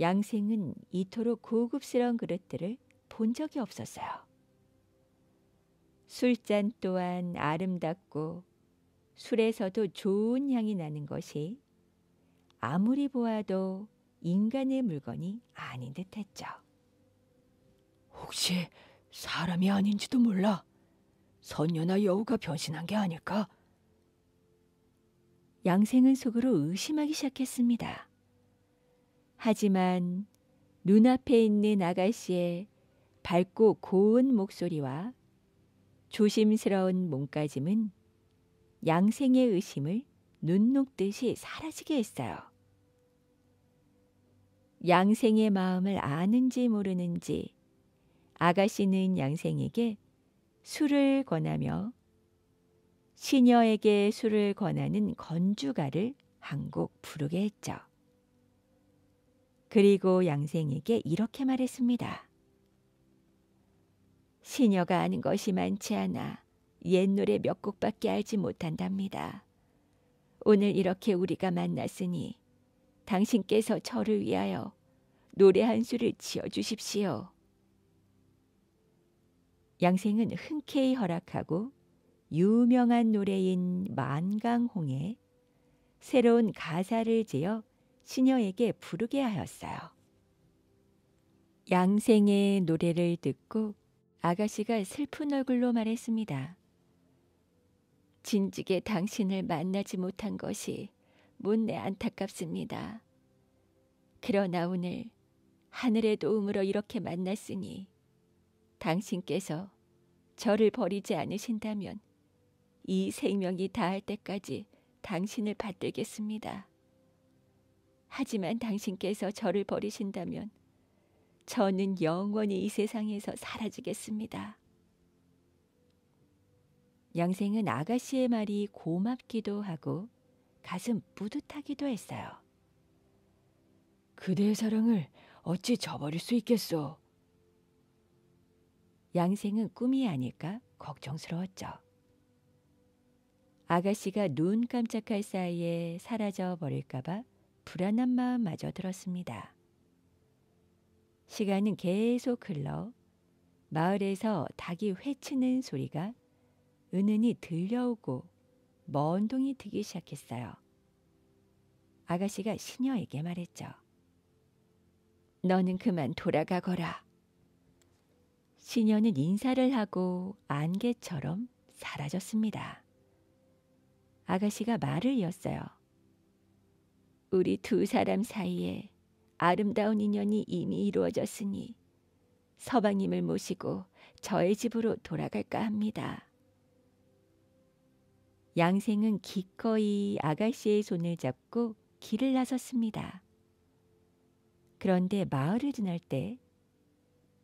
양생은 이토록 고급스러운 그릇들을 본 적이 없었어요. 술잔 또한 아름답고 술에서도 좋은 향이 나는 것이 아무리 보아도 인간의 물건이 아닌 듯했죠. 혹시 사람이 아닌지도 몰라. 선녀나 여우가 변신한 게 아닐까? 양생은 속으로 의심하기 시작했습니다. 하지만 눈앞에 있는 아가씨의 밝고 고운 목소리와 조심스러운 몸가짐은 양생의 의심을 눈 녹듯이 사라지게 했어요. 양생의 마음을 아는지 모르는지 아가씨는 양생에게 술을 권하며 시녀에게 술을 권하는 건주가를 한 곡 부르게 했죠. 그리고 양생에게 이렇게 말했습니다. 시녀가 아는 것이 많지 않아 옛 노래 몇 곡밖에 알지 못한답니다. 오늘 이렇게 우리가 만났으니 당신께서 저를 위하여 노래 한 수를 지어 주십시오. 양생은 흔쾌히 허락하고 유명한 노래인 만강홍의 새로운 가사를 지어 시녀에게 부르게 하였어요. 양생의 노래를 듣고 아가씨가 슬픈 얼굴로 말했습니다. 진즉에 당신을 만나지 못한 것이 못내 안타깝습니다. 그러나 오늘 하늘의 도움으로 이렇게 만났으니 당신께서 저를 버리지 않으신다면 이 생명이 다할 때까지 당신을 받들겠습니다. 하지만 당신께서 저를 버리신다면 저는 영원히 이 세상에서 사라지겠습니다. 양생은 아가씨의 말이 고맙기도 하고 가슴 뿌듯하기도 했어요. 그대의 사랑을 어찌 저버릴 수 있겠소? 양생은 꿈이 아닐까 걱정스러웠죠. 아가씨가 눈 깜짝할 사이에 사라져 버릴까봐 불안한 마음마저 들었습니다. 시간은 계속 흘러 마을에서 닭이 회치는 소리가 은은히 들려오고 먼동이 들기 시작했어요. 아가씨가 시녀에게 말했죠. 너는 그만 돌아가거라. 시녀는 인사를 하고 안개처럼 사라졌습니다. 아가씨가 말을 이었어요. 우리 두 사람 사이에 아름다운 인연이 이미 이루어졌으니 서방님을 모시고 저의 집으로 돌아갈까 합니다. 양생은 기꺼이 아가씨의 손을 잡고 길을 나섰습니다. 그런데 마을을 지날 때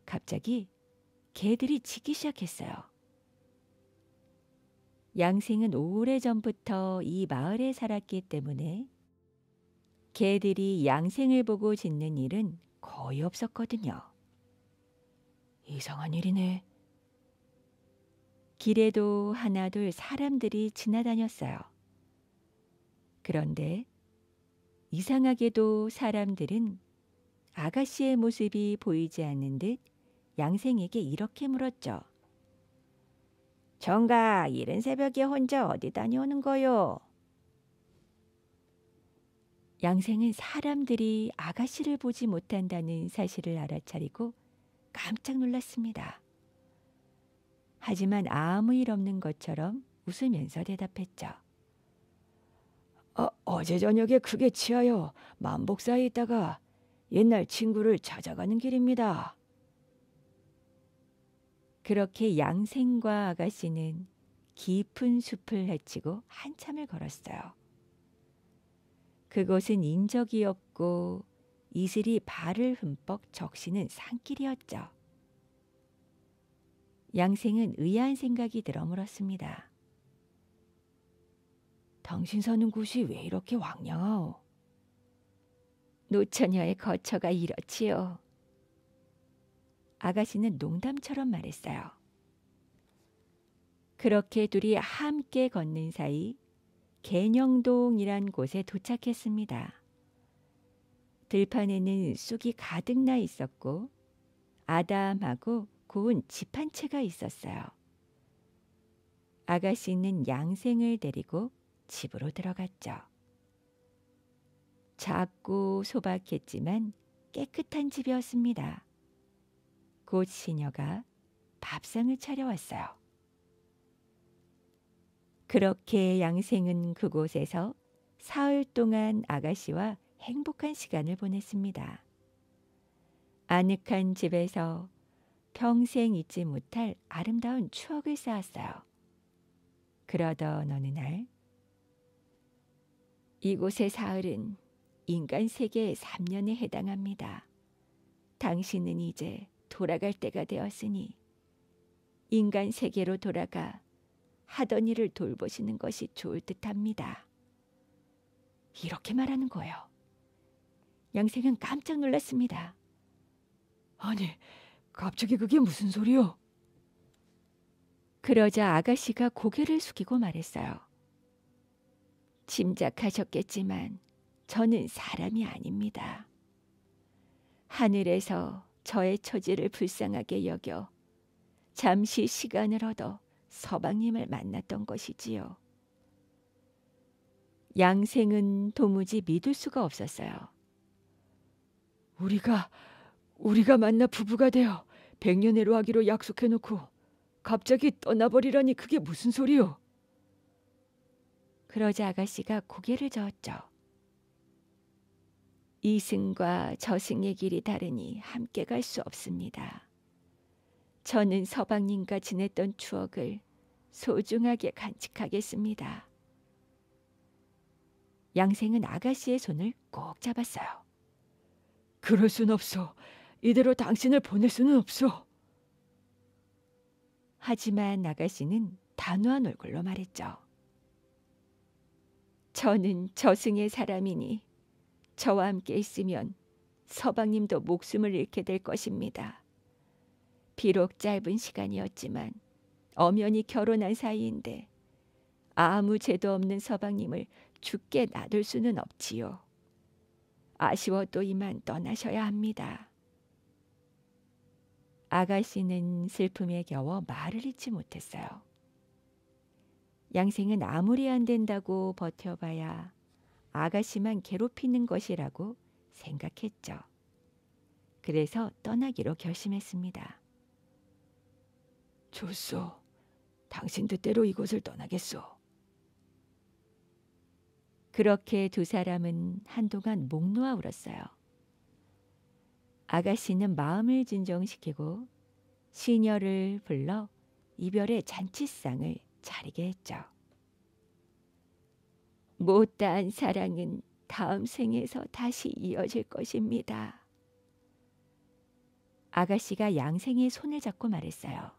갑자기 개들이 짖기 시작했어요. 양생은 오래전부터 이 마을에 살았기 때문에 개들이 양생을 보고 짖는 일은 거의 없었거든요. 이상한 일이네. 길에도 하나둘 사람들이 지나다녔어요. 그런데 이상하게도 사람들은 아가씨의 모습이 보이지 않는 듯 양생에게 이렇게 물었죠. 정가 이른 새벽에 혼자 어디 다녀오는 거요? 양생은 사람들이 아가씨를 보지 못한다는 사실을 알아차리고 깜짝 놀랐습니다. 하지만 아무 일 없는 것처럼 웃으면서 대답했죠. 어, 어제 저녁에 크게 치하여 만복사에 있다가 옛날 친구를 찾아가는 길입니다. 그렇게 양생과 아가씨는 깊은 숲을 헤치고 한참을 걸었어요. 그곳은 인적이 없고 이슬이 발을 흠뻑 적시는 산길이었죠. 양생은 의아한 생각이 들어 물었습니다. 당신 사는 곳이 왜 이렇게 왕량하오? 노처녀의 거처가 이렇지요. 아가씨는 농담처럼 말했어요. 그렇게 둘이 함께 걷는 사이 개녕동이란 곳에 도착했습니다. 들판에는 쑥이 가득 나 있었고 아담하고 고운 집 한 채가 있었어요. 아가씨는 양생을 데리고 집으로 들어갔죠. 작고 소박했지만 깨끗한 집이었습니다. 곧 시녀가 밥상을 차려왔어요. 그렇게 양생은 그곳에서 사흘 동안 아가씨와 행복한 시간을 보냈습니다. 아늑한 집에서 평생 잊지 못할 아름다운 추억을 쌓았어요. 그러던 어느 날, 이곳의 사흘은 인간 세계 의 3년에 해당합니다. 당신은 이제 돌아갈 때가 되었으니 인간 세계로 돌아가 하던 일을 돌보시는 것이 좋을 듯합니다. 이렇게 말하는 거예요. 양생은 깜짝 놀랐습니다. 아니, 갑자기 그게 무슨 소리요? 그러자 아가씨가 고개를 숙이고 말했어요. 짐작하셨겠지만 저는 사람이 아닙니다. 하늘에서 저의 처지를 불쌍하게 여겨 잠시 시간을 얻어 서방님을 만났던 것이지요. 양생은 도무지 믿을 수가 없었어요. 우리가 우리가 만나 부부가 되어 백년해로 하기로 약속해놓고 갑자기 떠나버리라니 그게 무슨 소리요? 그러자 아가씨가 고개를 저었죠. 이승과 저승의 길이 다르니 함께 갈 수 없습니다. 저는 서방님과 지냈던 추억을 소중하게 간직하겠습니다. 양생은 아가씨의 손을 꼭 잡았어요. 그럴 순 없어. 이대로 당신을 보낼 수는 없어. 하지만 나가시는 단호한 얼굴로 말했죠. 저는 저승의 사람이니 저와 함께 있으면 서방님도 목숨을 잃게 될 것입니다. 비록 짧은 시간이었지만 엄연히 결혼한 사이인데 아무 죄도 없는 서방님을 죽게 놔둘 수는 없지요. 아쉬워도 이만 떠나셔야 합니다. 아가씨는 슬픔에 겨워 말을 잇지 못했어요. 양생은 아무리 안 된다고 버텨봐야 아가씨만 괴롭히는 것이라고 생각했죠. 그래서 떠나기로 결심했습니다. 좋소. 당신 뜻대로 이곳을 떠나겠소. 그렇게 두 사람은 한동안 목 놓아 울었어요. 아가씨는 마음을 진정시키고 시녀를 불러 이별의 잔치상을 차리게 했죠. 못다한 사랑은 다음 생에서 다시 이어질 것입니다. 아가씨가 양생의 손을 잡고 말했어요.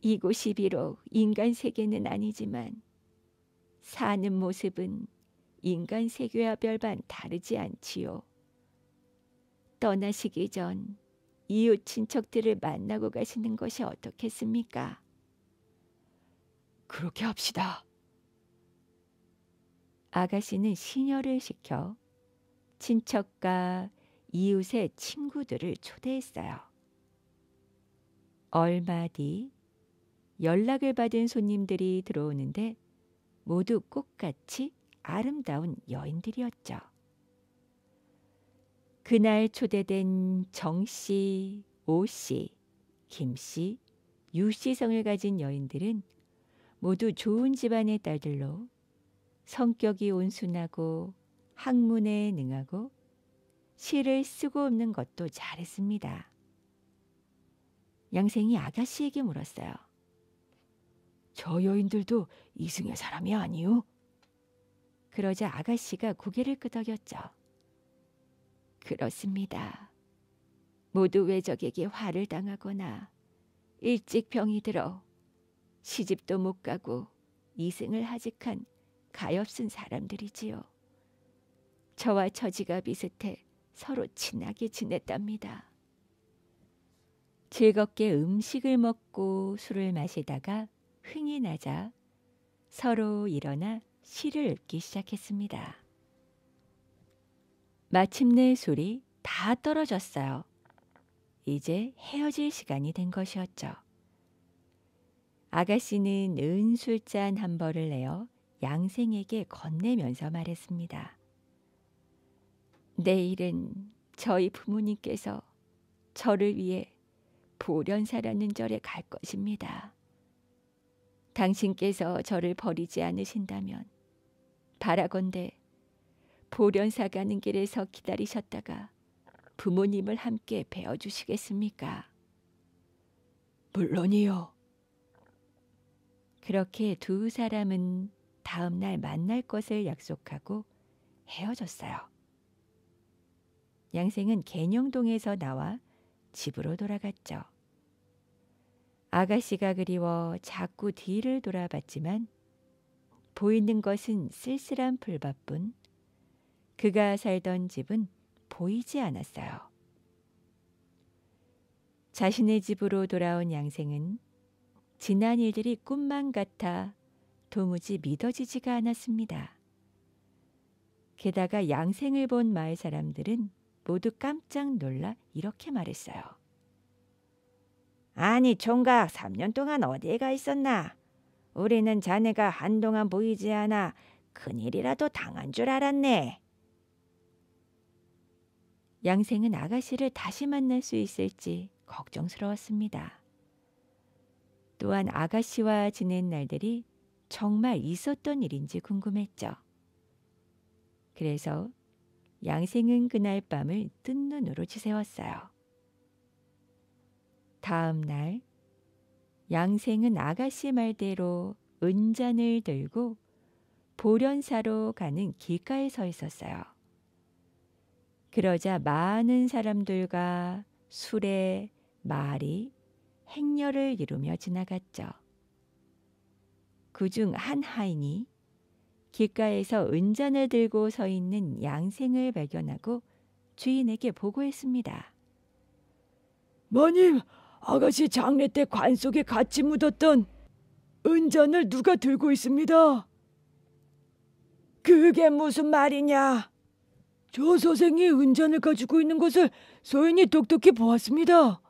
이곳이 비록 인간 세계는 아니지만 사는 모습은 인간 세계와 별반 다르지 않지요. 떠나시기 전 이웃 친척들을 만나고 가시는 것이 어떻겠습니까? 그렇게 합시다. 아가씨는 시녀를 시켜 친척과 이웃의 친구들을 초대했어요. 얼마 뒤 연락을 받은 손님들이 들어오는데 모두 꽃같이 아름다운 여인들이었죠. 그날 초대된 정씨, 오씨, 김씨, 유씨성을 가진 여인들은 모두 좋은 집안의 딸들로 성격이 온순하고 학문에 능하고 시를 쓰고 없는 것도 잘했습니다. 양생이 아가씨에게 물었어요. 저 여인들도 이승의 사람이 아니오 그러자 아가씨가 고개를 끄덕였죠. 그렇습니다. 모두 외적에게 화를 당하거나 일찍 병이 들어 시집도 못 가고 이승을 하직한 가엾은 사람들이지요. 저와 처지가 비슷해 서로 친하게 지냈답니다. 즐겁게 음식을 먹고 술을 마시다가 흥이 나자 서로 일어나 시를 읽기 시작했습니다. 마침내 술이 다 떨어졌어요. 이제 헤어질 시간이 된 것이었죠. 아가씨는 은술잔 한 벌을 내어 양생에게 건네면서 말했습니다. 내일은 저희 부모님께서 저를 위해 보련사라는 절에 갈 것입니다. 당신께서 저를 버리지 않으신다면 바라건대 보련사 가는 길에서 기다리셨다가 부모님을 함께 배워 주시겠습니까? 물론이요. 그렇게 두 사람은 다음 날 만날 것을 약속하고 헤어졌어요. 양생은 개녕동에서 나와 집으로 돌아갔죠. 아가씨가 그리워 자꾸 뒤를 돌아봤지만 보이는 것은 쓸쓸한 풀밭뿐 그가 살던 집은 보이지 않았어요. 자신의 집으로 돌아온 양생은 지난 일들이 꿈만 같아 도무지 믿어지지가 않았습니다. 게다가 양생을 본 마을 사람들은 모두 깜짝 놀라 이렇게 말했어요. 아니, 총각, 3년 동안 어디에 가 있었나? 우리는 자네가 한동안 보이지 않아 큰일이라도 당한 줄 알았네. 양생은 아가씨를 다시 만날 수 있을지 걱정스러웠습니다. 또한 아가씨와 지낸 날들이 정말 있었던 일인지 궁금했죠. 그래서 양생은 그날 밤을 뜬 눈으로 지새웠어요. 다음 날 양생은 아가씨 말대로 은잔을 들고 보련사로 가는 길가에 서 있었어요. 그러자 많은 사람들과 술에 말이 행렬을 이루며 지나갔죠. 그 중 한 하인이 길가에서 은잔을 들고 서 있는 양생을 발견하고 주인에게 보고했습니다. 마님, 아가씨 장례 때 관 속에 같이 묻었던 은잔을 누가 들고 있습니다. 그게 무슨 말이냐? 저 선생이 은잔을 가지고 있는 것을 소인이 똑똑히 보았습니다.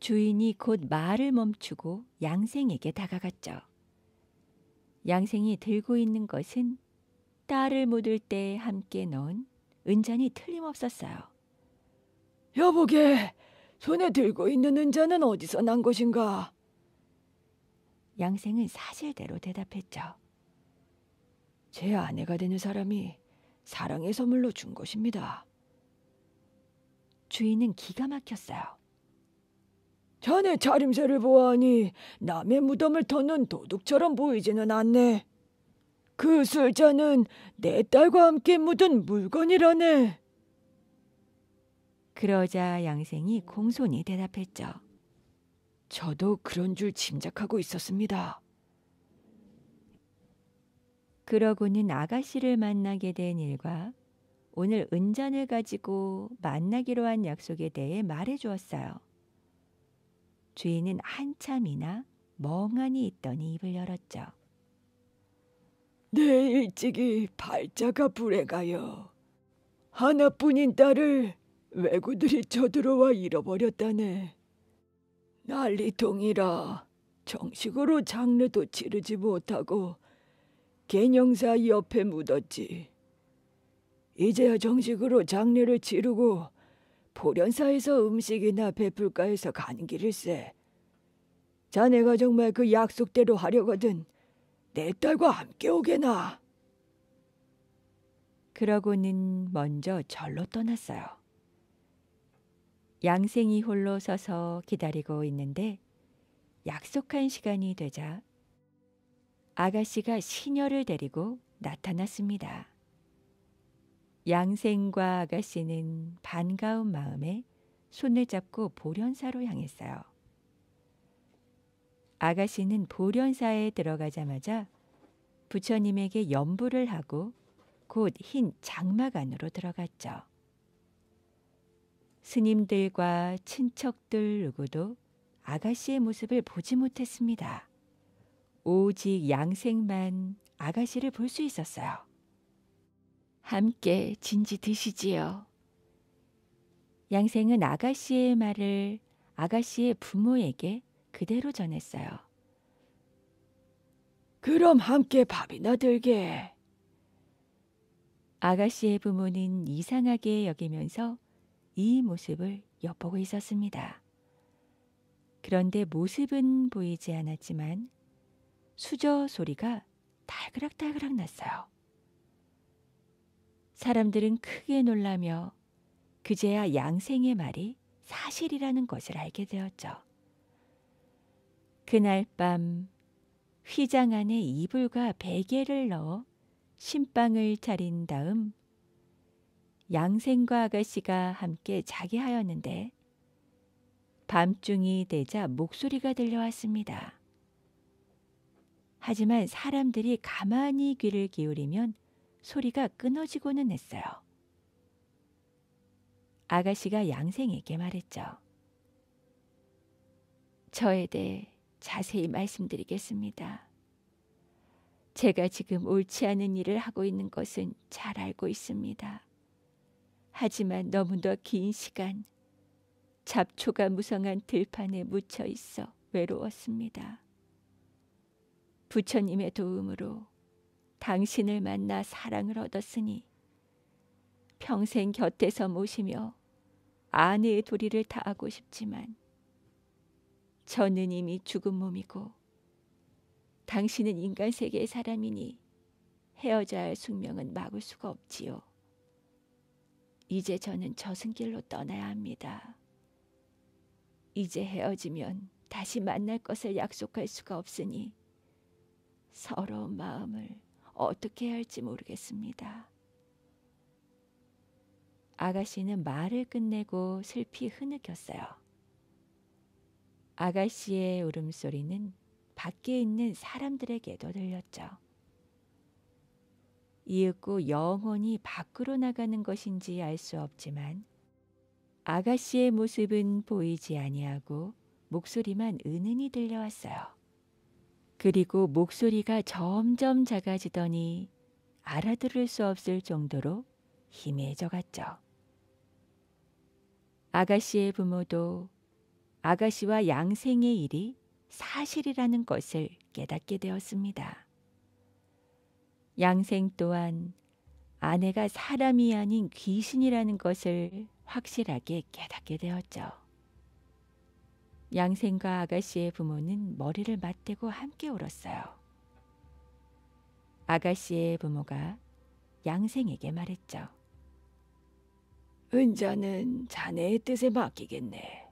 주인이 곧 말을 멈추고 양생에게 다가갔죠. 양생이 들고 있는 것은 딸을 묻을 때 함께 넣은 은잔이 틀림없었어요. 여보게, 손에 들고 있는 은잔은 어디서 난 것인가? 양생은 사실대로 대답했죠. 제 아내가 되는 사람이 사랑의 선물로 준 것입니다. 주인은 기가 막혔어요. 자네 차림새를 보아하니 남의 무덤을 터는 도둑처럼 보이지는 않네. 그술잔은내 딸과 함께 묻은 물건이라네. 그러자 양생이 공손히 대답했죠. 저도 그런 줄 짐작하고 있었습니다. 그러고는 아가씨를 만나게 된 일과 오늘 은잔을 가지고 만나기로 한 약속에 대해 말해 주었어요. 주인은 한참이나 멍하니 있더니 입을 열었죠. 내일 일찍이 발자가 불에 가요. 하나뿐인 딸을 외구들이 쳐들어와 잃어버렸다네. 난리통이라 정식으로 장례도 치르지 못하고 개영사 옆에 묻었지. 이제야 정식으로 장례를 치르고 보련사에서 음식이나 베풀까 해서 가는 길일세. 자네가 정말 그 약속대로 하려거든 내 딸과 함께 오게나. 그러고는 먼저 절로 떠났어요. 양생이 홀로 서서 기다리고 있는데 약속한 시간이 되자 아가씨가 시녀를 데리고 나타났습니다. 양생과 아가씨는 반가운 마음에 손을 잡고 보련사로 향했어요. 아가씨는 보련사에 들어가자마자 부처님에게 연부를 하고 곧 흰 장막 안으로 들어갔죠. 스님들과 친척들 누구도 아가씨의 모습을 보지 못했습니다. 오직 양생만 아가씨를 볼 수 있었어요. 함께 진지 드시지요. 양생은 아가씨의 말을 아가씨의 부모에게 그대로 전했어요. 그럼 함께 밥이나 들게. 아가씨의 부모는 이상하게 여기면서 이 모습을 엿보고 있었습니다. 그런데 모습은 보이지 않았지만 수저 소리가 달그락달그락 났어요. 사람들은 크게 놀라며 그제야 양생의 말이 사실이라는 것을 알게 되었죠. 그날 밤 휘장 안에 이불과 베개를 넣어 신방을 차린 다음 양생과 아가씨가 함께 자기 하였는데 밤중이 되자 목소리가 들려왔습니다. 하지만 사람들이 가만히 귀를 기울이면 소리가 끊어지고는 했어요. 아가씨가 양생에게 말했죠. 저에 대해 자세히 말씀드리겠습니다. 제가 지금 옳지 않은 일을 하고 있는 것은 잘 알고 있습니다. 하지만 너무도긴 시간 잡초가 무성한 들판에 묻혀 있어 외로웠습니다. 부처님의 도움으로 당신을 만나 사랑을 얻었으니 평생 곁에서 모시며 아내의 도리를 다하고 싶지만 저는 이미 죽은 몸이고 당신은 인간 세계의 사람이니 헤어져야 할 숙명은 막을 수가 없지요. 이제 저는 저승길로 떠나야 합니다. 이제 헤어지면 다시 만날 것을 약속할 수가 없으니 서러운 마음을 어떻게 할지 모르겠습니다. 아가씨는 말을 끝내고 슬피 흐느꼈어요. 아가씨의 울음소리는 밖에 있는 사람들에게도 들렸죠. 이윽고 영혼이 밖으로 나가는 것인지 알 수 없지만 아가씨의 모습은 보이지 아니하고 목소리만 은은히 들려왔어요. 그리고 목소리가 점점 작아지더니 알아들을 수 없을 정도로 희미해져 갔죠. 아가씨의 부모도 아가씨와 양생의 일이 사실이라는 것을 깨닫게 되었습니다. 양생 또한 아내가 사람이 아닌 귀신이라는 것을 확실하게 깨닫게 되었죠. 양생과 아가씨의 부모는 머리를 맞대고 함께 울었어요. 아가씨의 부모가 양생에게 말했죠. 은자는 자네의 뜻에 맡기겠네.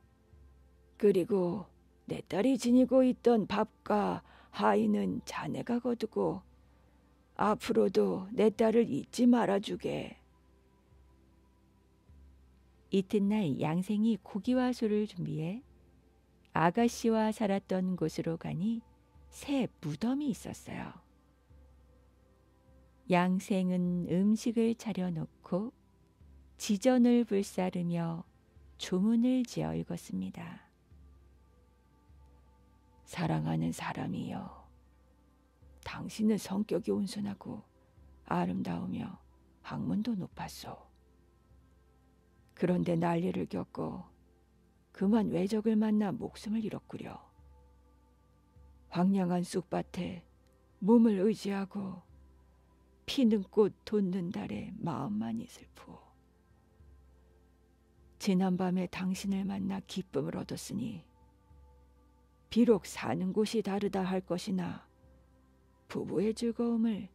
그리고 내 딸이 지니고 있던 밥과 하인은 자네가 거두고 앞으로도 내 딸을 잊지 말아주게. 이튿날 양생이 고기와 술을 준비해 아가씨와 살았던 곳으로 가니 새 무덤이 있었어요. 양생은 음식을 차려놓고 지전을 불사르며 조문을 지어 읽었습니다. 사랑하는 사람이여, 당신은 성격이 온순하고 아름다우며 학문도 높았소. 그런데 난리를 겪고 그만 외적을 만나 목숨을 잃었구려. 황량한 쑥밭에 몸을 의지하고 피는 꽃 돋는 달에 마음만이 슬프오. 지난밤에 당신을 만나 기쁨을 얻었으니 비록 사는 곳이 다르다 할 것이나 부부의 즐거움을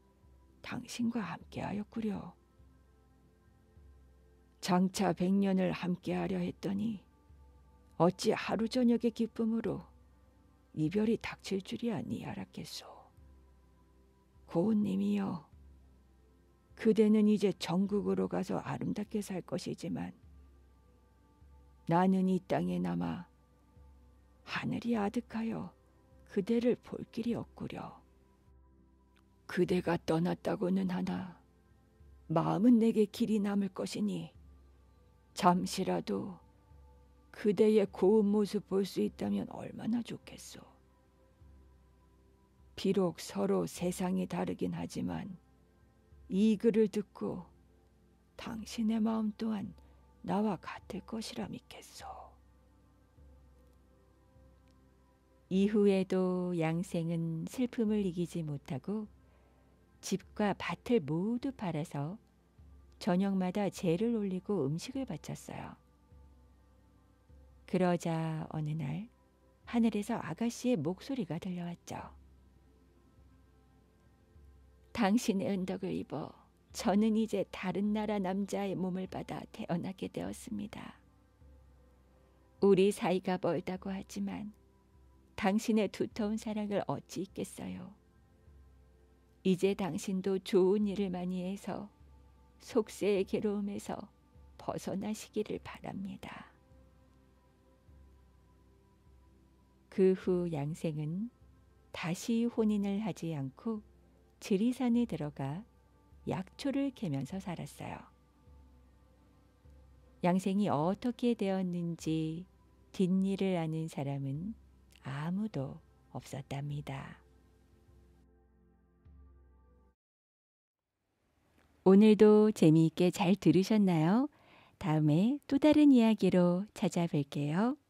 당신과 함께하였구려. 장차 백년을 함께하려 했더니 어찌 하루 저녁의 기쁨으로 이별이 닥칠 줄이 아니 알았겠소. 고운님이여, 그대는 이제 전국으로 가서 아름답게 살 것이지만 나는 이 땅에 남아 하늘이 아득하여 그대를 볼 길이 없구려. 그대가 떠났다고는 하나 마음은 내게 길이 남을 것이니 잠시라도 그대의 고운 모습 볼 수 있다면 얼마나 좋겠소. 비록 서로 세상이 다르긴 하지만 이 글을 듣고 당신의 마음 또한 나와 같을 것이라 믿겠소. 이후에도 양생은 슬픔을 이기지 못하고 집과 밭을 모두 팔아서 저녁마다 재를 올리고 음식을 바쳤어요. 그러자 어느 날 하늘에서 아가씨의 목소리가 들려왔죠. 당신의 은덕을 입어 저는 이제 다른 나라 남자의 몸을 받아 태어나게 되었습니다. 우리 사이가 멀다고 하지만 당신의 두터운 사랑을 어찌 있겠어요. 이제 당신도 좋은 일을 많이 해서 속세의 괴로움에서 벗어나시기를 바랍니다. 그후 양생은 다시 혼인을 하지 않고 지리산에 들어가 약초를 캐면서 살았어요. 양생이 어떻게 되었는지 뒷일을 아는 사람은 아무도 없었답니다. 오늘도 재미있게 잘 들으셨나요? 다음에 또 다른 이야기로 찾아뵐게요.